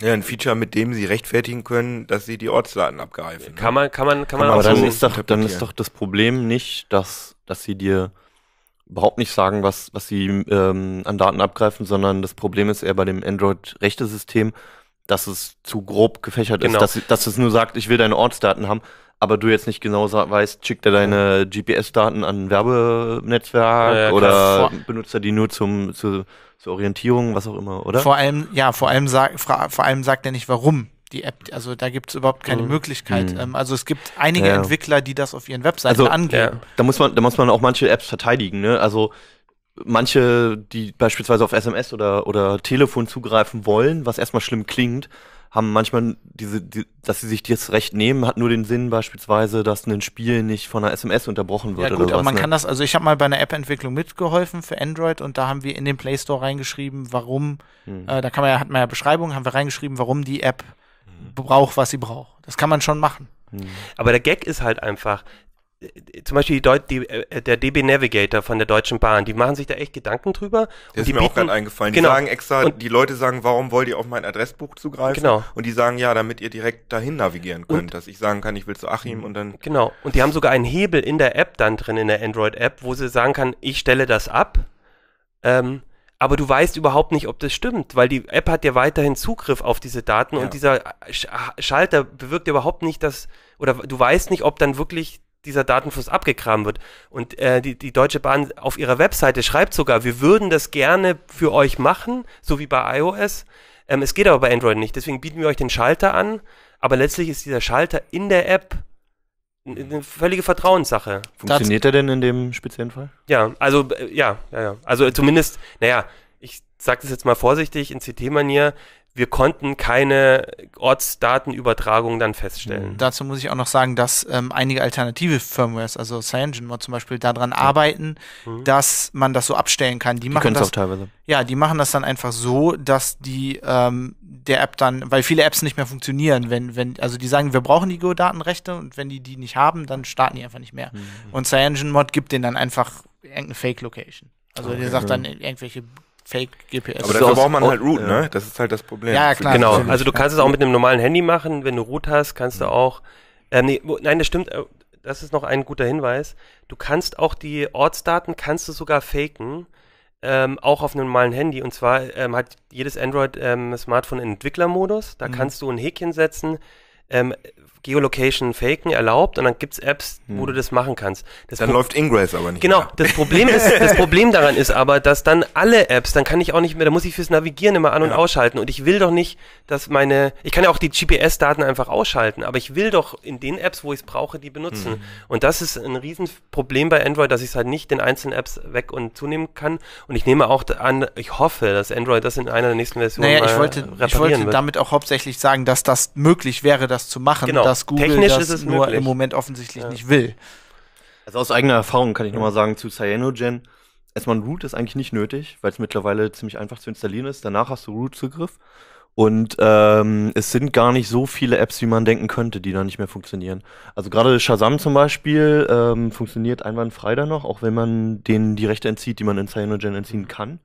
Ja, ein Feature, mit dem sie rechtfertigen können, dass sie die Ortsdaten abgreifen. Kann ne? man, kann man, kann man. Aber dann, ist doch, dann ist doch das Problem nicht, dass, dass sie dir überhaupt nicht sagen, was, was sie ähm, an Daten abgreifen, sondern das Problem ist eher bei dem Android-Rechte-System, dass es zu grob gefächert genau. ist, dass, dass es nur sagt, ich will deine Ortsdaten haben, aber du jetzt nicht genau weißt, schickt er deine GPS-Daten an ein Werbenetzwerk ja, oder benutzt er die nur zum, zu, zur Orientierung, was auch immer, oder? Vor allem, ja, vor allem, sag, vor allem sagt er nicht, warum die App, also da gibt es überhaupt keine mhm. Möglichkeit. Mhm. Ähm, also es gibt einige ja. Entwickler, die das auf ihren Webseiten also, angeben. Da muss man, da muss man auch manche Apps verteidigen, ne? Also manche, die beispielsweise auf SMS oder, oder Telefon zugreifen wollen, was erstmal schlimm klingt, haben manchmal diese, die, dass sie sich das Recht nehmen, hat nur den Sinn beispielsweise, dass ein Spiel nicht von einer SMS unterbrochen wird. Ja gut, oder aber was, man ne? kann das, also ich habe mal bei einer App-Entwicklung mitgeholfen für Android und da haben wir in den Play Store reingeschrieben, warum, hm. äh, da kann man ja, hat man ja Beschreibungen, haben wir reingeschrieben, warum die App hm. braucht, was sie braucht. Das kann man schon machen. Hm. Aber der Gag ist halt einfach, äh, zum Beispiel die, die, äh, äh, der DB Navigator von der Deutschen Bahn, die machen sich da echt Gedanken drüber. Das ist mir bieten, auch gerade eingefallen. Genau. Die sagen extra, und, die Leute sagen, warum wollt ihr auf mein Adressbuch zugreifen? Genau. Und die sagen, ja, damit ihr direkt dahin navigieren könnt, und, dass ich sagen kann, ich will zu Achim und dann... Genau. Und die haben sogar einen Hebel in der App dann drin, in der Android-App, wo sie sagen kann, ich stelle das ab, ähm, aber du weißt überhaupt nicht, ob das stimmt, weil die App hat ja weiterhin Zugriff auf diese Daten ja. und dieser Sch Schalter bewirkt überhaupt nicht, dass, oder du weißt nicht, ob dann wirklich dieser Datenfluss abgegraben wird. Und äh, die, die Deutsche Bahn auf ihrer Webseite schreibt sogar, wir würden das gerne für euch machen, so wie bei iOS. Ähm, es geht aber bei Android nicht. Deswegen bieten wir euch den Schalter an. Aber letztlich ist dieser Schalter in der App eine völlige Vertrauenssache. Funktioniert er denn in dem speziellen Fall? Ja, also äh, ja, ja, ja. Also zumindest, naja, ich sage das jetzt mal vorsichtig in CT-Manier, wir konnten keine Ortsdatenübertragung dann feststellen. Mhm. Dazu muss ich auch noch sagen, dass ähm, einige alternative Firmwares, also CyanogenMod zum Beispiel, daran ja. arbeiten, mhm. dass man das so abstellen kann. Die, die machen das auch teilweise. Ja, die machen das dann einfach so, dass die ähm, der App dann, weil viele Apps nicht mehr funktionieren, wenn wenn also die sagen, wir brauchen die Geodatenrechte und wenn die die nicht haben, dann starten die einfach nicht mehr. Mhm. Und CyanogenMod gibt denen dann einfach irgendeine Fake Location. Also ah, der sagt dann mhm. irgendwelche Fake-GPS. Aber dafür braucht man halt oh, Root, ne? Das ist halt das Problem. Ja, klar. Genau. Also du kannst es auch mit einem normalen Handy machen. Wenn du Root hast, kannst du mhm. auch. Äh, nee, nein, das stimmt. Äh, das ist noch ein guter Hinweis. Du kannst auch die Ortsdaten, kannst du sogar faken. Ähm, auch auf einem normalen Handy. Und zwar ähm, hat jedes Android-Smartphone ähm, einen Entwicklermodus. Da mhm. kannst du ein Häkchen setzen ähm, Geolocation faken erlaubt und dann gibt's Apps, hm. wo du das machen kannst. Das dann Pro läuft Ingress aber nicht. Genau, mehr. das Problem ist, das Problem daran ist aber, dass dann alle Apps, dann kann ich auch nicht mehr, da muss ich fürs Navigieren immer an- und ja. ausschalten und ich will doch nicht, dass meine, ich kann ja auch die GPS-Daten einfach ausschalten, aber ich will doch in den Apps, wo ich es brauche, die benutzen. Hm. Und das ist ein Riesenproblem bei Android, dass ich es halt nicht den einzelnen Apps weg und zunehmen kann. Und ich nehme auch an, ich hoffe, dass Android das in einer der nächsten Versionen naja, ich wollte, ich wollte damit auch hauptsächlich sagen, dass das möglich wäre, das zu machen, genau. dass Google Technisch das nur möglich. im Moment offensichtlich ja. nicht will. Also aus eigener Erfahrung kann ich nochmal sagen zu Cyanogen, erstmal ein Root ist eigentlich nicht nötig, weil es mittlerweile ziemlich einfach zu installieren ist. Danach hast du Root-Zugriff. Und ähm, es sind gar nicht so viele Apps, wie man denken könnte, die da nicht mehr funktionieren. Also gerade Shazam zum Beispiel ähm, funktioniert einwandfrei da noch, auch wenn man denen die Rechte entzieht, die man in Cyanogen entziehen kann.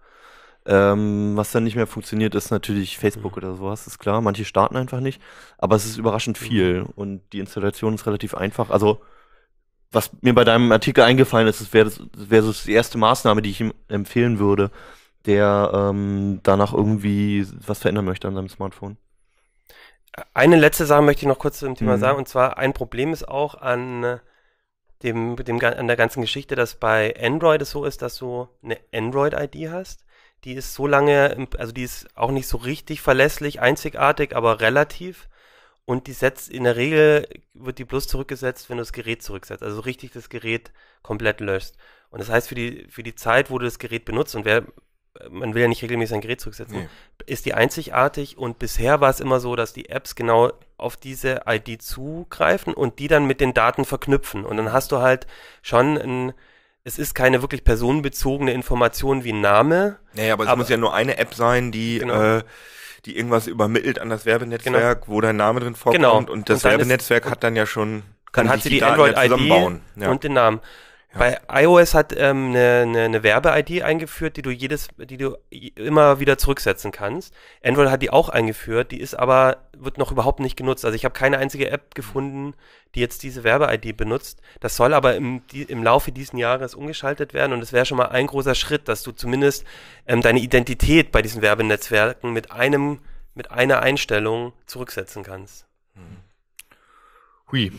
Ähm, was dann nicht mehr funktioniert, ist natürlich mhm. Facebook mhm. oder sowas, ist klar. Manche starten einfach nicht, aber es ist überraschend mhm. viel und die Installation ist relativ einfach. Also, was mir bei deinem Artikel eingefallen ist, das wäre wär so die erste Maßnahme, die ich ihm empfehlen würde, der ähm, danach irgendwie was verändern möchte an seinem Smartphone. Eine letzte Sache möchte ich noch kurz zum Thema mhm. sagen, und zwar ein Problem ist auch an dem, dem, an der ganzen Geschichte, dass bei Android es so ist, dass du eine Android-ID hast die ist so lange, also die ist auch nicht so richtig verlässlich, einzigartig, aber relativ. Und die setzt in der Regel wird die bloß zurückgesetzt, wenn du das Gerät zurücksetzt. Also richtig das Gerät komplett löscht. Und das heißt, für die, für die Zeit, wo du das Gerät benutzt, und wer, man will ja nicht regelmäßig ein Gerät zurücksetzen, nee. ist die einzigartig. Und bisher war es immer so, dass die Apps genau auf diese ID zugreifen und die dann mit den Daten verknüpfen. Und dann hast du halt schon ein es ist keine wirklich personenbezogene Information wie Name. Naja, aber es aber, muss ja nur eine App sein, die, genau. äh, die irgendwas übermittelt an das Werbenetzwerk, genau. wo dein Name drin vorkommt. Genau. Und das und Werbenetzwerk ist, hat dann ja schon. Kann dann hat sie die Android-ID und den Namen. Ja. Bei iOS hat ähm, eine, eine, eine Werbe-ID eingeführt, die du jedes, die du immer wieder zurücksetzen kannst. Android hat die auch eingeführt, die ist aber, wird noch überhaupt nicht genutzt. Also ich habe keine einzige App gefunden, die jetzt diese Werbe-ID benutzt. Das soll aber im, die, im Laufe dieses Jahres umgeschaltet werden und es wäre schon mal ein großer Schritt, dass du zumindest ähm, deine Identität bei diesen Werbenetzwerken mit einem, mit einer Einstellung zurücksetzen kannst. Mhm. Hui.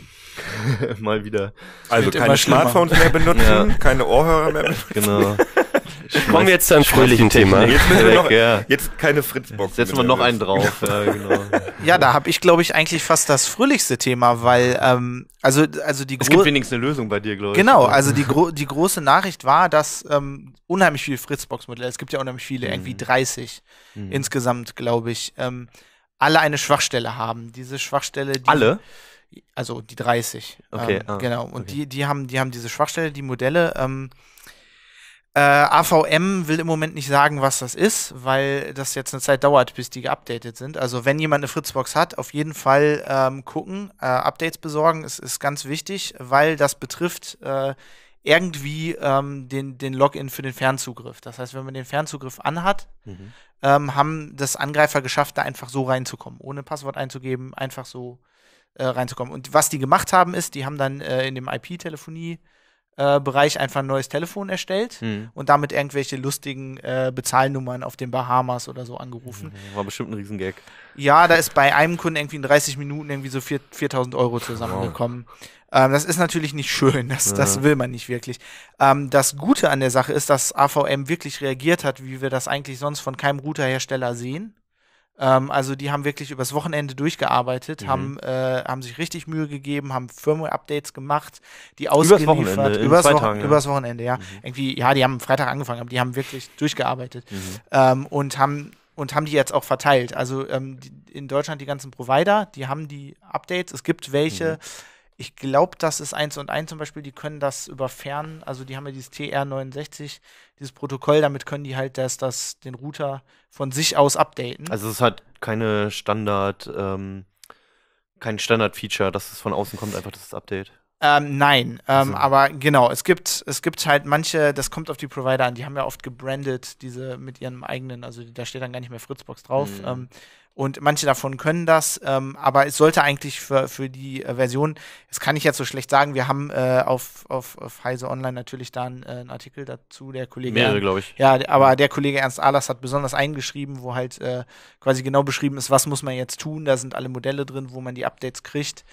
Mal wieder. Also keine Smartphones mehr benutzen, ja. keine Ohrhörer mehr benutzen. Genau. Kommen wir jetzt zu einem fröhlichen Thema. Jetzt, müssen wir noch, ja. jetzt keine Fritzbox. Setzen wir noch einen drauf. ja, genau. ja, da habe ich, glaube ich, eigentlich fast das fröhlichste Thema, weil ähm, also also die es gibt wenigstens eine Lösung bei dir, glaube ich. Genau, also die gro die große Nachricht war, dass ähm, unheimlich viele Fritzbox-Modelle. Es gibt ja unheimlich viele, mhm. irgendwie 30 mhm. insgesamt, glaube ich. Ähm, alle eine Schwachstelle haben. Diese Schwachstelle. Die alle? also die 30. Okay, ähm, ah, genau. Und okay. die, die haben, die haben diese Schwachstelle, die Modelle. Ähm, äh, AVM will im Moment nicht sagen, was das ist, weil das jetzt eine Zeit dauert, bis die geupdatet sind. Also wenn jemand eine Fritzbox hat, auf jeden Fall ähm, gucken, äh, Updates besorgen, ist, ist ganz wichtig, weil das betrifft äh, irgendwie ähm, den, den Login für den Fernzugriff. Das heißt, wenn man den Fernzugriff anhat, mhm. ähm, haben das Angreifer geschafft, da einfach so reinzukommen, ohne Passwort einzugeben, einfach so äh, reinzukommen. Und was die gemacht haben, ist, die haben dann äh, in dem IP-Telefonie äh, Bereich einfach ein neues Telefon erstellt mhm. und damit irgendwelche lustigen äh, Bezahlnummern auf den Bahamas oder so angerufen. Hm, war bestimmt ein Riesengag. Ja, da ist bei einem Kunden irgendwie in 30 Minuten irgendwie so 4000 Euro zusammengekommen. Wow. Ähm, das ist natürlich nicht schön, das, ja. das will man nicht wirklich. Ähm, das Gute an der Sache ist, dass AVM wirklich reagiert hat, wie wir das eigentlich sonst von keinem Routerhersteller sehen. Ähm, also die haben wirklich übers Wochenende durchgearbeitet, mhm. haben, äh, haben sich richtig Mühe gegeben, haben Firmware-Updates gemacht, die ausgeliefert. Übers Wochenende, übers, Wo Tagen, ja. übers Wochenende, ja. Mhm. Irgendwie, ja, die haben am Freitag angefangen, aber die haben wirklich durchgearbeitet mhm. ähm, und haben und haben die jetzt auch verteilt. Also ähm, die, in Deutschland die ganzen Provider, die haben die Updates. Es gibt welche, mhm. ich glaube, das ist eins und eins zum Beispiel, die können das überfernen. also die haben ja dieses TR69, dieses Protokoll, damit können die halt das, das den Router von sich aus updaten. Also es hat keine Standard, ähm, kein Standard-Feature, dass es von außen kommt, einfach das Update. Ähm, nein, ähm, also. aber genau, es gibt, es gibt halt manche, das kommt auf die Provider an, die haben ja oft gebrandet, diese mit ihrem eigenen, also da steht dann gar nicht mehr Fritzbox drauf, mhm. ähm, und manche davon können das, ähm, aber es sollte eigentlich für, für die äh, Version, das kann ich jetzt so schlecht sagen, wir haben äh, auf, auf, auf Heise Online natürlich da einen, äh, einen Artikel dazu, der Kollege. Mehrere, glaube ich. Ja, aber mhm. der Kollege Ernst Ahlers hat besonders eingeschrieben, wo halt äh, quasi genau beschrieben ist, was muss man jetzt tun, da sind alle Modelle drin, wo man die Updates kriegt.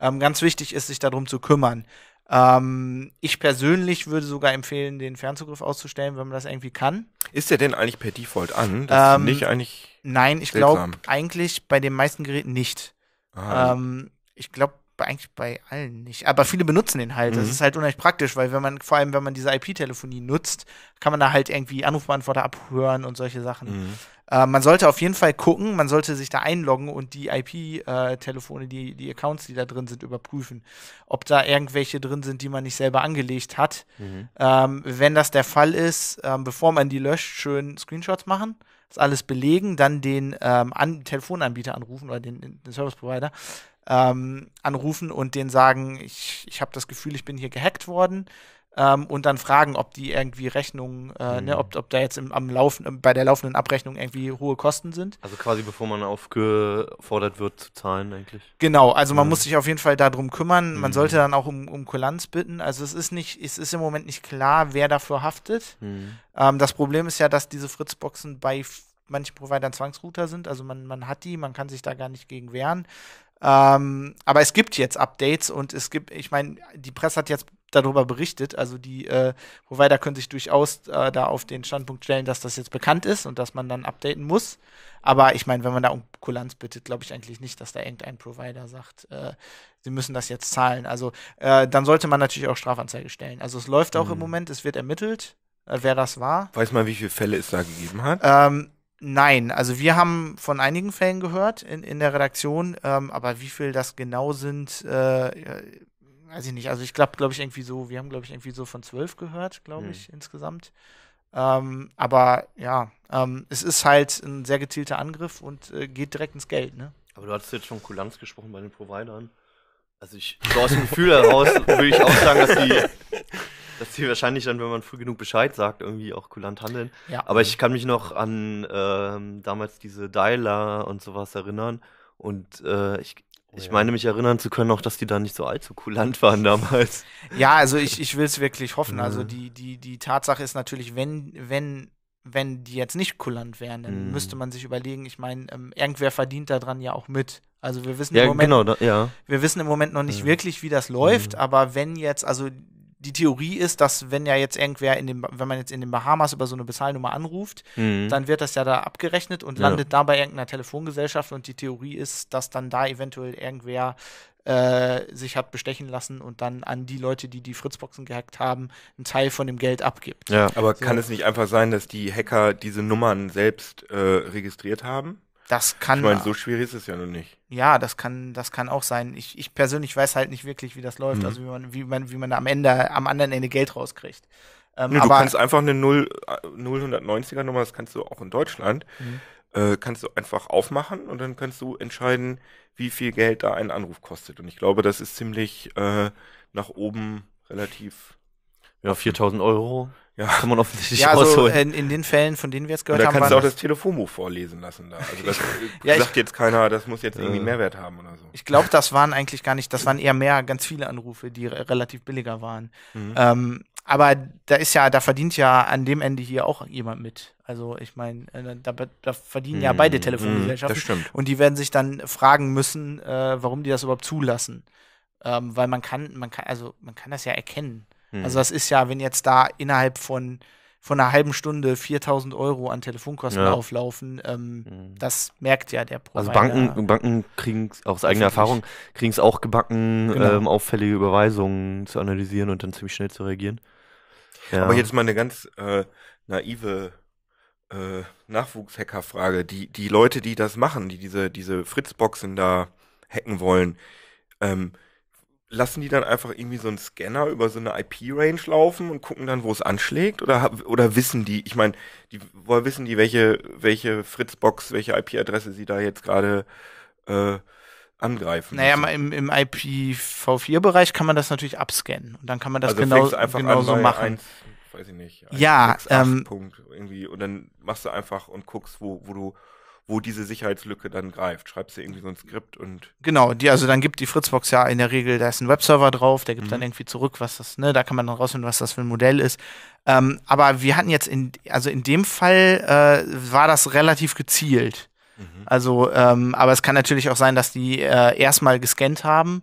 Ähm, ganz wichtig ist, sich darum zu kümmern. Ähm, ich persönlich würde sogar empfehlen, den Fernzugriff auszustellen, wenn man das irgendwie kann. Ist der denn eigentlich per Default an? Das ähm, nicht eigentlich. Nein, ich glaube eigentlich bei den meisten Geräten nicht. Ah, ähm, also ich glaube eigentlich bei allen nicht. Aber viele benutzen den halt. Mhm. Das ist halt unheimlich praktisch, weil wenn man, vor allem wenn man diese IP-Telefonie nutzt, kann man da halt irgendwie Anrufbeantworter abhören und solche Sachen. Mhm. Äh, man sollte auf jeden Fall gucken, man sollte sich da einloggen und die IP-Telefone, äh, die, die Accounts, die da drin sind, überprüfen, ob da irgendwelche drin sind, die man nicht selber angelegt hat. Mhm. Ähm, wenn das der Fall ist, ähm, bevor man die löscht, schön Screenshots machen das alles belegen, dann den ähm, an, Telefonanbieter anrufen oder den, den Service Provider ähm, anrufen und denen sagen, ich, ich habe das Gefühl, ich bin hier gehackt worden ähm, und dann fragen, ob die irgendwie Rechnungen, äh, ne, mhm. ne, ob, ob da jetzt im, am Laufen, äh, bei der laufenden Abrechnung irgendwie hohe Kosten sind. Also quasi bevor man aufgefordert wird zu zahlen, eigentlich. Genau, also man mhm. muss sich auf jeden Fall darum kümmern. Man mhm. sollte dann auch um, um Kulanz bitten. Also es ist nicht, es ist im Moment nicht klar, wer dafür haftet. Mhm. Ähm, das Problem ist ja, dass diese Fritzboxen bei manchen Providern Zwangsrouter sind. Also man, man hat die, man kann sich da gar nicht gegen wehren. Ähm, aber es gibt jetzt Updates und es gibt, ich meine, die Presse hat jetzt darüber berichtet. Also die äh, Provider können sich durchaus äh, da auf den Standpunkt stellen, dass das jetzt bekannt ist und dass man dann updaten muss. Aber ich meine, wenn man da um Kulanz bittet, glaube ich eigentlich nicht, dass da irgendein Provider sagt, äh, sie müssen das jetzt zahlen. Also äh, dann sollte man natürlich auch Strafanzeige stellen. Also es läuft auch im mhm. Moment, es wird ermittelt, äh, wer das war. Weiß man, wie viele Fälle es da gegeben hat? Ähm, Nein, also wir haben von einigen Fällen gehört in, in der Redaktion, ähm, aber wie viel das genau sind, äh, weiß ich nicht, also ich glaube, glaube ich, irgendwie so, wir haben, glaube ich, irgendwie so von zwölf gehört, glaube mhm. ich, insgesamt. Ähm, aber ja, ähm, es ist halt ein sehr gezielter Angriff und äh, geht direkt ins Geld, ne? Aber du hattest jetzt von Kulanz gesprochen bei den Providern. Also ich, so aus dem Gefühl heraus würde ich auch sagen, dass die, dass die wahrscheinlich dann, wenn man früh genug Bescheid sagt, irgendwie auch kulant handeln. Ja. Aber ich kann mich noch an ähm, damals diese Dialer und sowas erinnern. Und äh, ich, ich meine, mich erinnern zu können auch, dass die da nicht so allzu kulant waren damals. ja, also ich, ich will es wirklich hoffen. Also mhm. die, die, die Tatsache ist natürlich, wenn, wenn, wenn die jetzt nicht kulant wären, dann mhm. müsste man sich überlegen, ich meine, ähm, irgendwer verdient daran ja auch mit. Also wir wissen ja, im Moment, genau, da, ja. wir wissen im Moment noch nicht mhm. wirklich, wie das läuft, mhm. aber wenn jetzt, also die Theorie ist, dass wenn ja jetzt irgendwer in dem, wenn man jetzt in den Bahamas über so eine Bezahlnummer anruft, mhm. dann wird das ja da abgerechnet und landet da bei irgendeiner Telefongesellschaft und die Theorie ist, dass dann da eventuell irgendwer äh, sich hat bestechen lassen und dann an die Leute, die die Fritzboxen gehackt haben, einen Teil von dem Geld abgibt. Ja, aber so. kann es nicht einfach sein, dass die Hacker diese Nummern selbst äh, registriert haben? Das kann. Ich meine, so schwierig ist es ja noch nicht. Ja, das kann, das kann auch sein. Ich, ich persönlich weiß halt nicht wirklich, wie das läuft, mhm. also wie man, wie man, wie man am Ende, am anderen Ende Geld rauskriegt. Ähm, nee, aber, du kannst einfach eine 0, 090er äh, Nummer, das kannst du auch in Deutschland, mhm. äh, kannst du einfach aufmachen und dann kannst du entscheiden, wie viel Geld da ein Anruf kostet. Und ich glaube, das ist ziemlich äh, nach oben relativ. Ja, 4000 Euro. Ja. Kann man offensichtlich ja, also rausholen. Also in, in den Fällen, von denen wir jetzt gehört da haben. Da kannst du auch das Telefonbuch vorlesen lassen da. Also das ja, sagt ich, jetzt keiner, das muss jetzt äh, irgendwie Mehrwert haben oder so. Ich glaube, das waren eigentlich gar nicht, das waren eher mehr ganz viele Anrufe, die re relativ billiger waren. Mhm. Ähm, aber da ist ja, da verdient ja an dem Ende hier auch jemand mit. Also ich meine, äh, da, da, verdienen ja mhm. beide mhm. Telefongesellschaften. Das stimmt. Und die werden sich dann fragen müssen, äh, warum die das überhaupt zulassen. Ähm, weil man kann, man kann, also man kann das ja erkennen. Hm. Also mhm. das ist ja, wenn jetzt da innerhalb von, von einer halben Stunde 4000 Euro an Telefonkosten ja. auflaufen, ähm, hm. das merkt ja der also Provider. Also Banken, Banken kriegen aus eigener Erfahrung, kriegen es auch gebacken, genau. ähm, auffällige Überweisungen zu analysieren und dann ziemlich schnell zu reagieren. Ja. Aber jetzt mal eine ganz äh, naive äh, Nachwuchshacker-Frage. Die, die Leute, die das machen, die diese, diese Fritzboxen da hacken wollen, ähm, lassen die dann einfach irgendwie so einen Scanner über so eine IP-Range laufen und gucken dann, wo es anschlägt? Oder, oder wissen die, ich meine, die, woher wissen die, welche, welche Fritzbox, welche IP-Adresse sie da jetzt gerade äh, angreifen? Naja, müssen? im, im IPv4-Bereich kann man das natürlich abscannen. Und dann kann man das also genau, einfach genauso machen. 1, weiß ich nicht. ja, 6, ähm, Punkt irgendwie. Und dann machst du einfach und guckst, wo, wo du wo diese Sicherheitslücke dann greift. Schreibst du irgendwie so ein Skript und. Genau, die, also dann gibt die Fritzbox ja in der Regel, da ist ein Webserver drauf, der gibt mhm. dann irgendwie zurück, was das, ne, da kann man dann rausfinden, was das für ein Modell ist. Ähm, aber wir hatten jetzt in, also in dem Fall äh, war das relativ gezielt. Mhm. Also, ähm, aber es kann natürlich auch sein, dass die äh, erstmal gescannt haben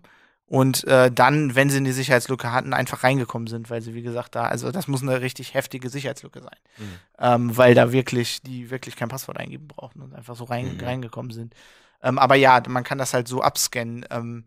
und äh, dann, wenn sie in die Sicherheitslücke hatten, einfach reingekommen sind, weil sie, wie gesagt, da, also das muss eine richtig heftige Sicherheitslücke sein, mhm. ähm, weil da wirklich, die wirklich kein Passwort eingeben brauchen und einfach so rein, mhm. reingekommen sind. Ähm, aber ja, man kann das halt so abscannen. Ähm,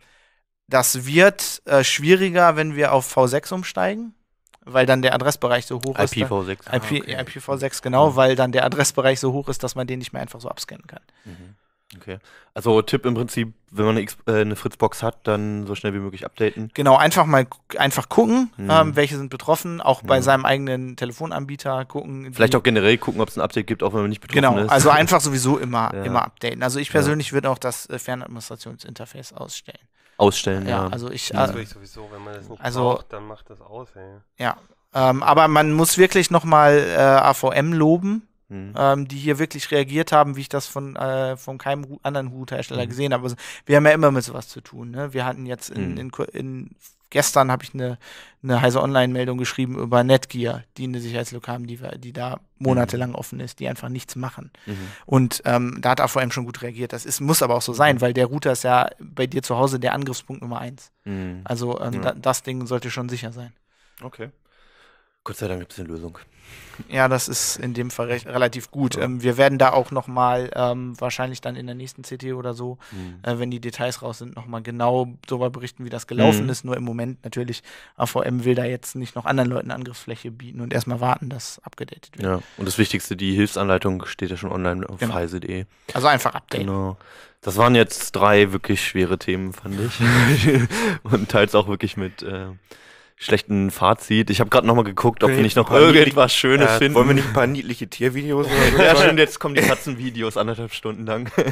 das wird äh, schwieriger, wenn wir auf V6 umsteigen, weil dann der Adressbereich so hoch ist. IPv6. IP, ah, okay. IPv6, genau, mhm. weil dann der Adressbereich so hoch ist, dass man den nicht mehr einfach so abscannen kann. Mhm. Okay. Also Tipp im Prinzip, wenn man eine, X äh, eine Fritzbox hat, dann so schnell wie möglich updaten. Genau, einfach mal einfach gucken, mhm. ähm, welche sind betroffen, auch bei mhm. seinem eigenen Telefonanbieter gucken. Vielleicht auch generell gucken, ob es ein Update gibt, auch wenn man nicht betroffen genau, ist. Genau, also einfach sowieso immer, ja. immer updaten. Also ich persönlich ja. würde auch das äh, Fernadministrationsinterface ausstellen. Ausstellen, ja. ja. Also ich, äh, das würde ich sowieso, wenn man das nicht also, braucht, dann macht das aus, ey. Ja. Ähm, aber man muss wirklich nochmal äh, AVM loben. Mhm. Ähm, die hier wirklich reagiert haben, wie ich das von, äh, von keinem anderen Huthersteller mhm. gesehen habe. Also, wir haben ja immer mit sowas zu tun. Ne? Wir hatten jetzt in, mhm. in, in gestern habe ich eine, eine heise Online-Meldung geschrieben über Netgear, die eine Sicherheitslücke haben, die, die da monatelang mhm. offen ist, die einfach nichts machen. Mhm. Und ähm, da hat AVM schon gut reagiert. Das ist, muss aber auch so mhm. sein, weil der Router ist ja bei dir zu Hause der Angriffspunkt Nummer eins. Also ähm, ja. da, das Ding sollte schon sicher sein. Okay. Gott sei Dank gibt es eine Lösung. Ja, das ist in dem Fall recht, relativ gut. Ja. Ähm, wir werden da auch nochmal ähm, wahrscheinlich dann in der nächsten CT oder so, mhm. äh, wenn die Details raus sind, nochmal genau darüber berichten, wie das gelaufen mhm. ist. Nur im Moment natürlich, AVM will da jetzt nicht noch anderen Leuten Angriffsfläche bieten und erstmal warten, dass abgedatet wird. Ja, und das Wichtigste, die Hilfsanleitung steht ja schon online auf genau. heise.de. Also einfach updaten. Genau. Das waren jetzt drei wirklich schwere Themen, fand ich. und teils auch wirklich mit. Äh, schlechten Fazit. Ich habe gerade mal geguckt, ob wir nicht noch irgendwas Schönes äh, finden. Wollen wir nicht ein paar niedliche Tiervideos oder so? ja, stimmt, jetzt kommen die Katzenvideos anderthalb Stunden lang. nee,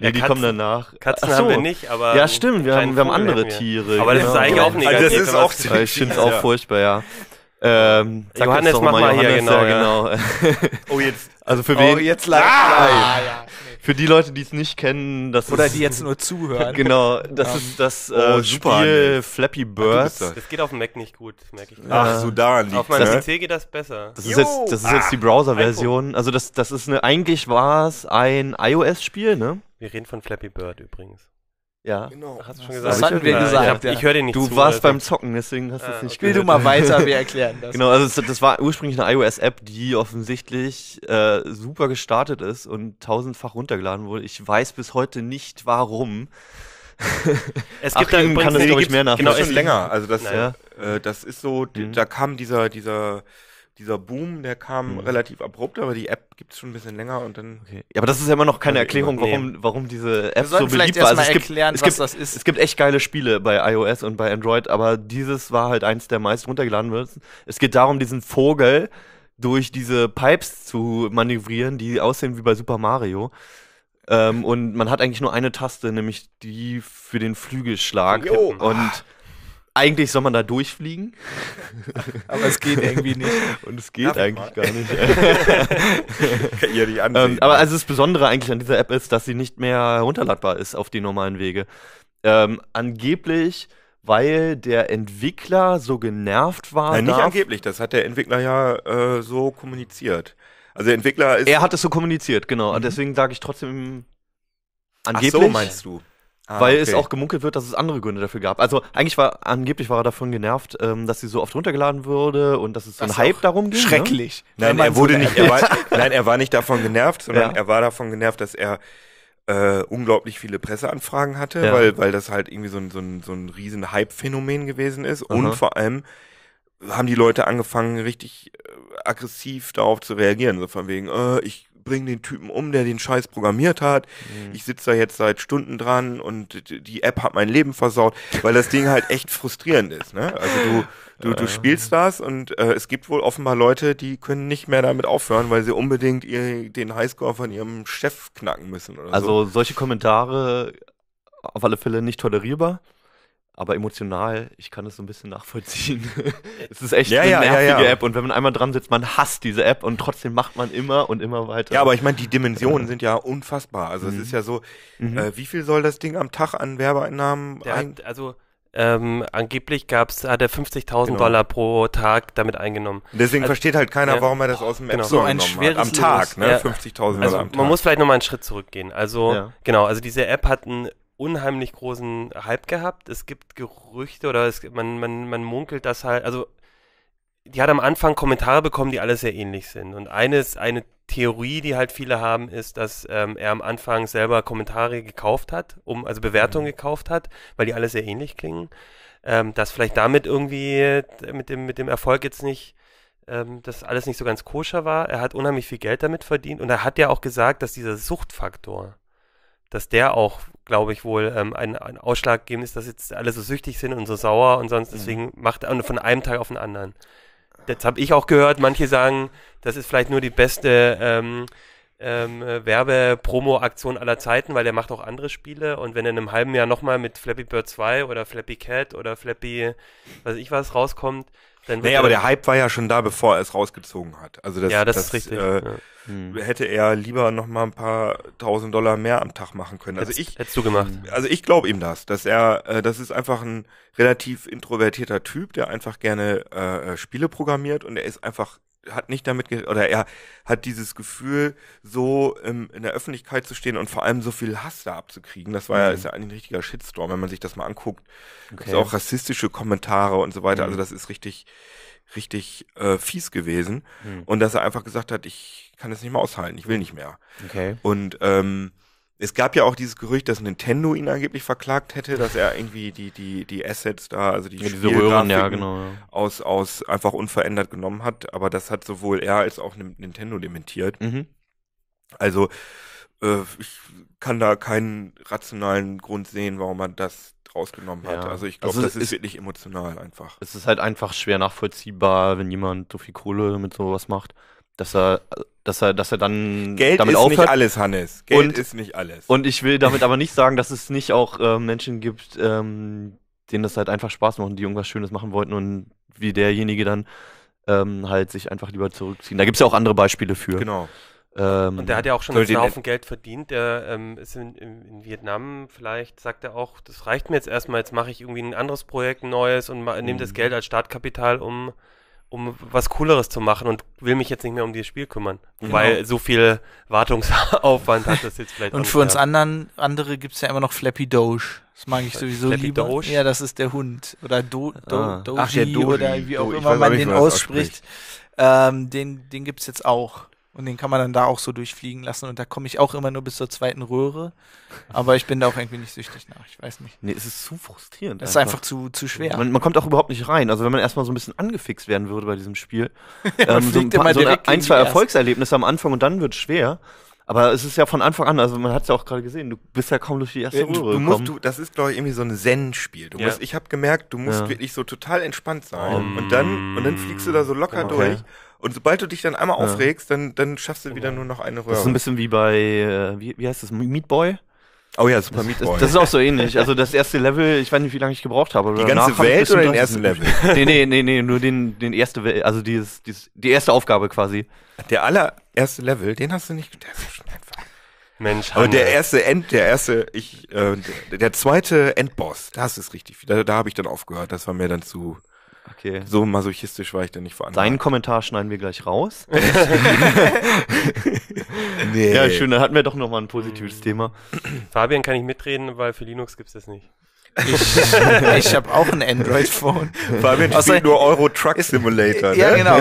ja, die Katzen, kommen danach. Katzen Ach haben wir nicht, aber. Ja, stimmt, wir haben, wir haben andere Tiere. Aber das genau. also ist eigentlich auch negativ. Also das ist auch ziemlich ja, Ich finde es auch furchtbar, ja. Ähm, Johannes, mach mal, Johannes, hier, genau. Ja, genau. oh, jetzt. Also für oh, wen? Oh, jetzt live. ah, ja für die Leute, die es nicht kennen, das Oder ist, die jetzt nur zuhören. Genau, das ist das äh, oh, super, Spiel Flappy Birds. Das geht auf dem Mac nicht gut, merke ich. Ach, so daran liegt Auf meinem PC geht das besser. Das ist jetzt, das ist jetzt die ah, Browser-Version. Also das, das ist eine, eigentlich war es ein iOS-Spiel, ne? Wir reden von Flappy Bird übrigens. Ja, genau. hast du schon gesagt. Das hatten wir gesagt. Ich, ja. ich höre dir nicht Du zu, warst also. beim Zocken, deswegen hast ah, du es nicht okay. gehört. Will du mal weiter, wir erklären das. genau, also das war ursprünglich eine iOS-App, die offensichtlich äh, super gestartet ist und tausendfach runtergeladen wurde. Ich weiß bis heute nicht, warum. es gibt Achim da übrigens, kann das, glaube ich, mehr nach. Genau, schon länger. Also das, naja. äh, das ist so, mhm. da kam dieser, dieser dieser Boom, der kam mhm. relativ abrupt, aber die App gibt es schon ein bisschen länger und dann. Okay. Ja, aber das ist ja immer noch keine also, Erklärung, warum, warum diese App so beliebt war. Also es gibt, erklären, es gibt, das ist. Es gibt echt geile Spiele bei iOS und bei Android, aber dieses war halt eins der meist runtergeladen wird. Es geht darum, diesen Vogel durch diese Pipes zu manövrieren, die aussehen wie bei Super Mario. Ähm, und man hat eigentlich nur eine Taste, nämlich die für den Flügelschlag. Jo. Und ah eigentlich soll man da durchfliegen. Aber es geht irgendwie nicht. Und es geht Darf eigentlich gar nicht. Kann ja nicht ansehen, ähm, aber also das Besondere eigentlich an dieser App ist, dass sie nicht mehr herunterladbar ist auf die normalen Wege. Ähm, angeblich, weil der Entwickler so genervt war. Nein, nicht darf, angeblich, das hat der Entwickler ja äh, so kommuniziert. Also der Entwickler ist. Er hat es so kommuniziert, genau. Mhm. Deswegen sage ich trotzdem angeblich. Ach so meinst du? Ah, weil okay. es auch gemunkelt wird, dass es andere Gründe dafür gab. Also eigentlich war angeblich war er davon genervt, ähm, dass sie so oft runtergeladen würde und dass es so ein Hype darum ging. Ne? Schrecklich. Ne? Nein, er wurde nicht. Er war, nein, er war nicht davon genervt, sondern ja. er war davon genervt, dass er äh, unglaublich viele Presseanfragen hatte, ja. weil weil das halt irgendwie so ein so ein, so ein riesen Hype-Phänomen gewesen ist Aha. und vor allem haben die Leute angefangen, richtig äh, aggressiv darauf zu reagieren, so von wegen, äh, ich bring den Typen um, der den Scheiß programmiert hat. Mhm. Ich sitze da jetzt seit Stunden dran und die App hat mein Leben versaut, weil das Ding halt echt frustrierend ist. Ne? Also du, du, du äh. spielst das und äh, es gibt wohl offenbar Leute, die können nicht mehr damit aufhören, weil sie unbedingt ihr, den Highscore von ihrem Chef knacken müssen. also so. solche Kommentare auf alle Fälle nicht tolerierbar aber emotional, ich kann es so ein bisschen nachvollziehen. es ist echt ja, eine ja, nervige ja, App und wenn man einmal dran sitzt, man hasst diese App und trotzdem macht man immer und immer weiter. Ja, aber ich meine, die Dimensionen sind ja unfassbar. Also mhm. es ist ja so, mhm. äh, wie viel soll das Ding am Tag an Werbeeinnahmen ein hat, Also ähm, angeblich gab's, hat er 50.000 genau. Dollar pro Tag damit eingenommen. Deswegen also, versteht halt keiner, warum er das genau. aus dem genau. App Store so ein schweres hat. Am Tag, ne? 50.000 also am Tag. Man muss vielleicht nochmal einen Schritt zurückgehen. Also, genau, also diese App hat ein unheimlich großen Hype gehabt. Es gibt Gerüchte oder es, man, man, man munkelt das halt, also die hat am Anfang Kommentare bekommen, die alle sehr ähnlich sind. Und eines, eine Theorie, die halt viele haben, ist, dass ähm, er am Anfang selber Kommentare gekauft hat, um, also Bewertungen mhm. gekauft hat, weil die alle sehr ähnlich klingen. Ähm, dass vielleicht damit irgendwie äh, mit dem, mit dem Erfolg jetzt nicht, ähm, dass alles nicht so ganz koscher war. Er hat unheimlich viel Geld damit verdient und er hat ja auch gesagt, dass dieser Suchtfaktor, dass der auch glaube ich, wohl ähm, ein, ein Ausschlag geben ist, dass jetzt alle so süchtig sind und so sauer und sonst. Mhm. Deswegen mhm. macht er von einem Tag auf den anderen. Das habe ich auch gehört. Manche sagen, das ist vielleicht nur die beste ähm, ähm, äh, Werbe-Promo-Aktion aller Zeiten, weil der macht auch andere Spiele. Und wenn er in einem halben Jahr nochmal mit Flappy Bird 2 oder Flappy Cat oder Flappy, weiß ich was, rauskommt, dann nee, aber der Hype war ja schon da, bevor er es rausgezogen hat. Also das, ja, das, das ist richtig. Äh, ja. hm. Hätte er lieber noch mal ein paar tausend Dollar mehr am Tag machen können. Also Hätt's, ich hättest du gemacht. Hm. Also ich glaube ihm das, dass er, äh, das ist einfach ein relativ introvertierter Typ, der einfach gerne äh, äh Spiele programmiert und er ist einfach hat nicht damit oder er hat dieses Gefühl, so ähm, in der Öffentlichkeit zu stehen und vor allem so viel Hass da abzukriegen. Das war mhm. ja, ist ja eigentlich ein richtiger Shitstorm, wenn man sich das mal anguckt. Okay. Gibt's auch rassistische Kommentare und so weiter. Also mhm. Also das ist richtig, richtig äh, fies gewesen. Mhm. Und dass er einfach gesagt hat, ich kann es nicht mehr aushalten, ich will nicht mehr. Okay. Und ähm, es gab ja auch dieses Gerücht, dass Nintendo ihn angeblich verklagt hätte, dass er irgendwie die, die, die Assets da, also die ja, diese Röhren, ja, genau, ja. Aus, aus einfach unverändert genommen hat. Aber das hat sowohl er als auch Nintendo dementiert. Mhm. Also äh, ich kann da keinen rationalen Grund sehen, warum man das rausgenommen hat. Ja. Also ich glaube, also das ist, ist wirklich emotional einfach. Es ist halt einfach schwer nachvollziehbar, wenn jemand so viel Kohle mit sowas macht dass er, dass er, dass er dann Geld damit ist nicht alles, Hannes. Geld und, ist nicht alles. Und ich will damit aber nicht sagen, dass es nicht auch äh, Menschen gibt, ähm, denen das halt einfach Spaß macht und die irgendwas Schönes machen wollten und wie derjenige dann ähm, halt sich einfach lieber zurückziehen. Da gibt es ja auch andere Beispiele für. Genau. Ähm, und der hat ja auch schon einen Haufen Geld verdient. Der ähm, ist in, in, in, Vietnam, vielleicht sagt er auch, das reicht mir jetzt erstmal, jetzt mache ich irgendwie ein anderes Projekt, ein neues und nehme das mhm. Geld als Startkapital, um um was Cooleres zu machen und will mich jetzt nicht mehr um dieses Spiel kümmern. Genau. Weil so viel Wartungsaufwand hat das jetzt vielleicht Und für uns anderen, andere gibt es ja immer noch Flappy Doge. Das mag ich sowieso Flappy lieber. Doge? Ja, das ist der Hund. Oder Do, Do, ah. Doji, Ach, der Doge oder wie auch Do, immer man nicht, den ausspricht. ausspricht. Ähm, den den gibt es jetzt auch. Und den kann man dann da auch so durchfliegen lassen. Und da komme ich auch immer nur bis zur zweiten Röhre. Aber ich bin da auch irgendwie nicht süchtig nach. Ich weiß nicht. Nee, es ist zu frustrierend. Es ist einfach zu, zu schwer. Man, man kommt auch überhaupt nicht rein. Also wenn man erstmal so ein bisschen angefixt werden würde bei diesem Spiel. ähm, so ein, paar, so ein, ein, zwei Erfolgserlebnisse am Anfang und dann wird es schwer. Aber es ist ja von Anfang an, also man hat es ja auch gerade gesehen, du bist ja kaum durch die erste ja, äh, Röhre du, musst, du, Das ist, glaube ich, irgendwie so ein Zen-Spiel. Du ja. musst, ich habe gemerkt, du musst ja. wirklich so total entspannt sein. Um, und dann, und dann fliegst du da so locker okay. durch. Und sobald du dich dann einmal aufregst, dann, dann schaffst du wieder nur noch eine Röhre. Das ist ein bisschen wie bei, äh, wie, wie heißt das, Meat Boy? Oh ja, Super Meat Boy. Das, das ist auch so ähnlich. Also das erste Level, ich weiß nicht, wie lange ich gebraucht habe. Die ganze Welt oder den ersten Level? Nee, nee, nee, nee, nur den, den erste also dieses, dieses, die erste Aufgabe quasi. Der aller, erste Level, den hast du nicht. Der ist schon einfach. Mensch, aber der erste End, der erste, ich, äh, der, der zweite Endboss, das ist richtig. Da, da habe ich dann aufgehört. Das war mir dann zu. Okay. So masochistisch war ich dann nicht veranlagt. Seinen Kommentar schneiden wir gleich raus. nee. Ja, schön, dann hatten wir doch nochmal ein positives Thema. Fabian kann ich mitreden, weil für Linux gibt es das nicht. Ich, ich habe auch ein Android-Phone. Weil wir spielen nur Euro Truck Simulator. Ja, ne? genau.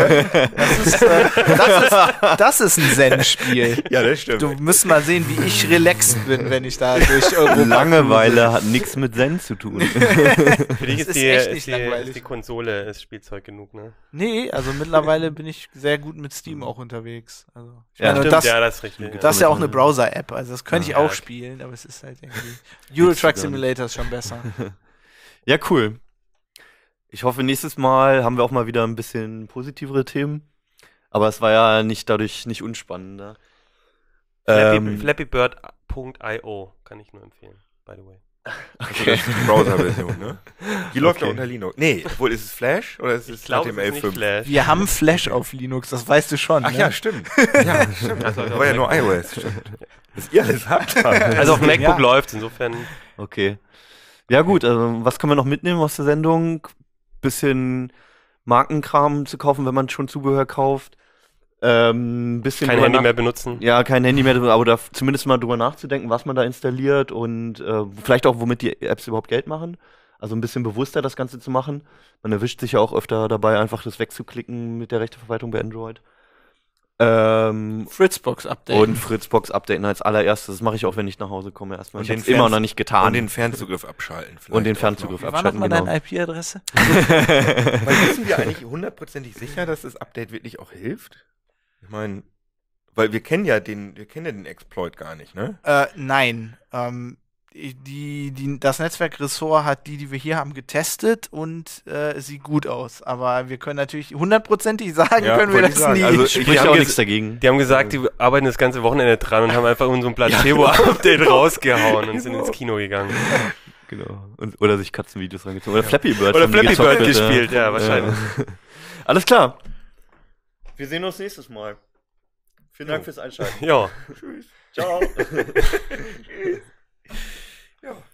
Das ist, äh, das ist, das ist ein Zen-Spiel. Ja, das stimmt. Du müsst mal sehen, wie ich relaxed bin, wenn ich da durch Europa Langeweile hat nichts mit Zen zu tun. Für dich ist, ist, die, ist, die, ist die Konsole ist Spielzeug genug, ne? Nee, also mittlerweile bin ich sehr gut mit Steam auch unterwegs. Also, ja, meine, stimmt, das, ja, das ist richtig. Das ist ja auch eine Browser-App, also das könnte ja, ich auch ja. spielen, aber es ist halt irgendwie. Euro Truck Simulator ist schon besser. Ja. cool. Ich hoffe, nächstes Mal haben wir auch mal wieder ein bisschen positivere Themen. Aber es war ja nicht dadurch nicht unspannender. Flappy, ähm, Flappybird.io kann ich nur empfehlen, by the way. Okay. Also die Browser-Version, ne? Die läuft okay. ja unter Linux. Nee, obwohl ist es Flash oder ist es HTML5? Wir haben Flash auf Linux, das weißt du schon. Ach ne? ja, stimmt. Ja, stimmt. Das war ja nur iOS, stimmt. Dass ihr alles habt. Also auf MacBook ja. läuft insofern. Okay. Ja, gut, also, was können wir noch mitnehmen aus der Sendung? Bisschen Markenkram zu kaufen, wenn man schon Zubehör kauft. Ähm, bisschen kein Handy mehr benutzen. Ja, kein Handy mehr, aber da zumindest mal drüber nachzudenken, was man da installiert und äh, vielleicht auch, womit die Apps überhaupt Geld machen. Also ein bisschen bewusster das Ganze zu machen. Man erwischt sich ja auch öfter dabei, einfach das wegzuklicken mit der Rechteverwaltung bei Android. Ähm, Fritzbox Update. Und Fritzbox Update als allererstes. Das mache ich auch, wenn ich nach Hause komme. Erstmal. Und ich habe immer noch nicht getan. Und den Fernzugriff abschalten. Und den Fernzugriff abschalten. War nochmal genau. deine IP-Adresse? weil wissen wir eigentlich hundertprozentig sicher, dass das Update wirklich auch hilft? Ich meine, weil wir kennen ja den, wir kennen ja den Exploit gar nicht, ne? Äh, nein. Ähm, die, die, das Netzwerkressort hat die, die wir hier haben, getestet und äh, sieht gut aus. Aber wir können natürlich hundertprozentig sagen, ja, können wir das sagen. nie. Also, ich spricht auch nichts dagegen. Die haben gesagt, die arbeiten das ganze Wochenende dran und haben einfach unseren Placebo-Update ja, genau. rausgehauen und sind genau. ins Kino gegangen. Genau. Und, oder sich Katzenvideos reingezogen. Oder Flappy Bird. Oder Flappy Bird äh, gespielt, ja, ja wahrscheinlich. Alles klar. Wir sehen uns nächstes Mal. Vielen Dank fürs Einschalten. Ja. Tschüss. Ciao. Tschüss. Ja.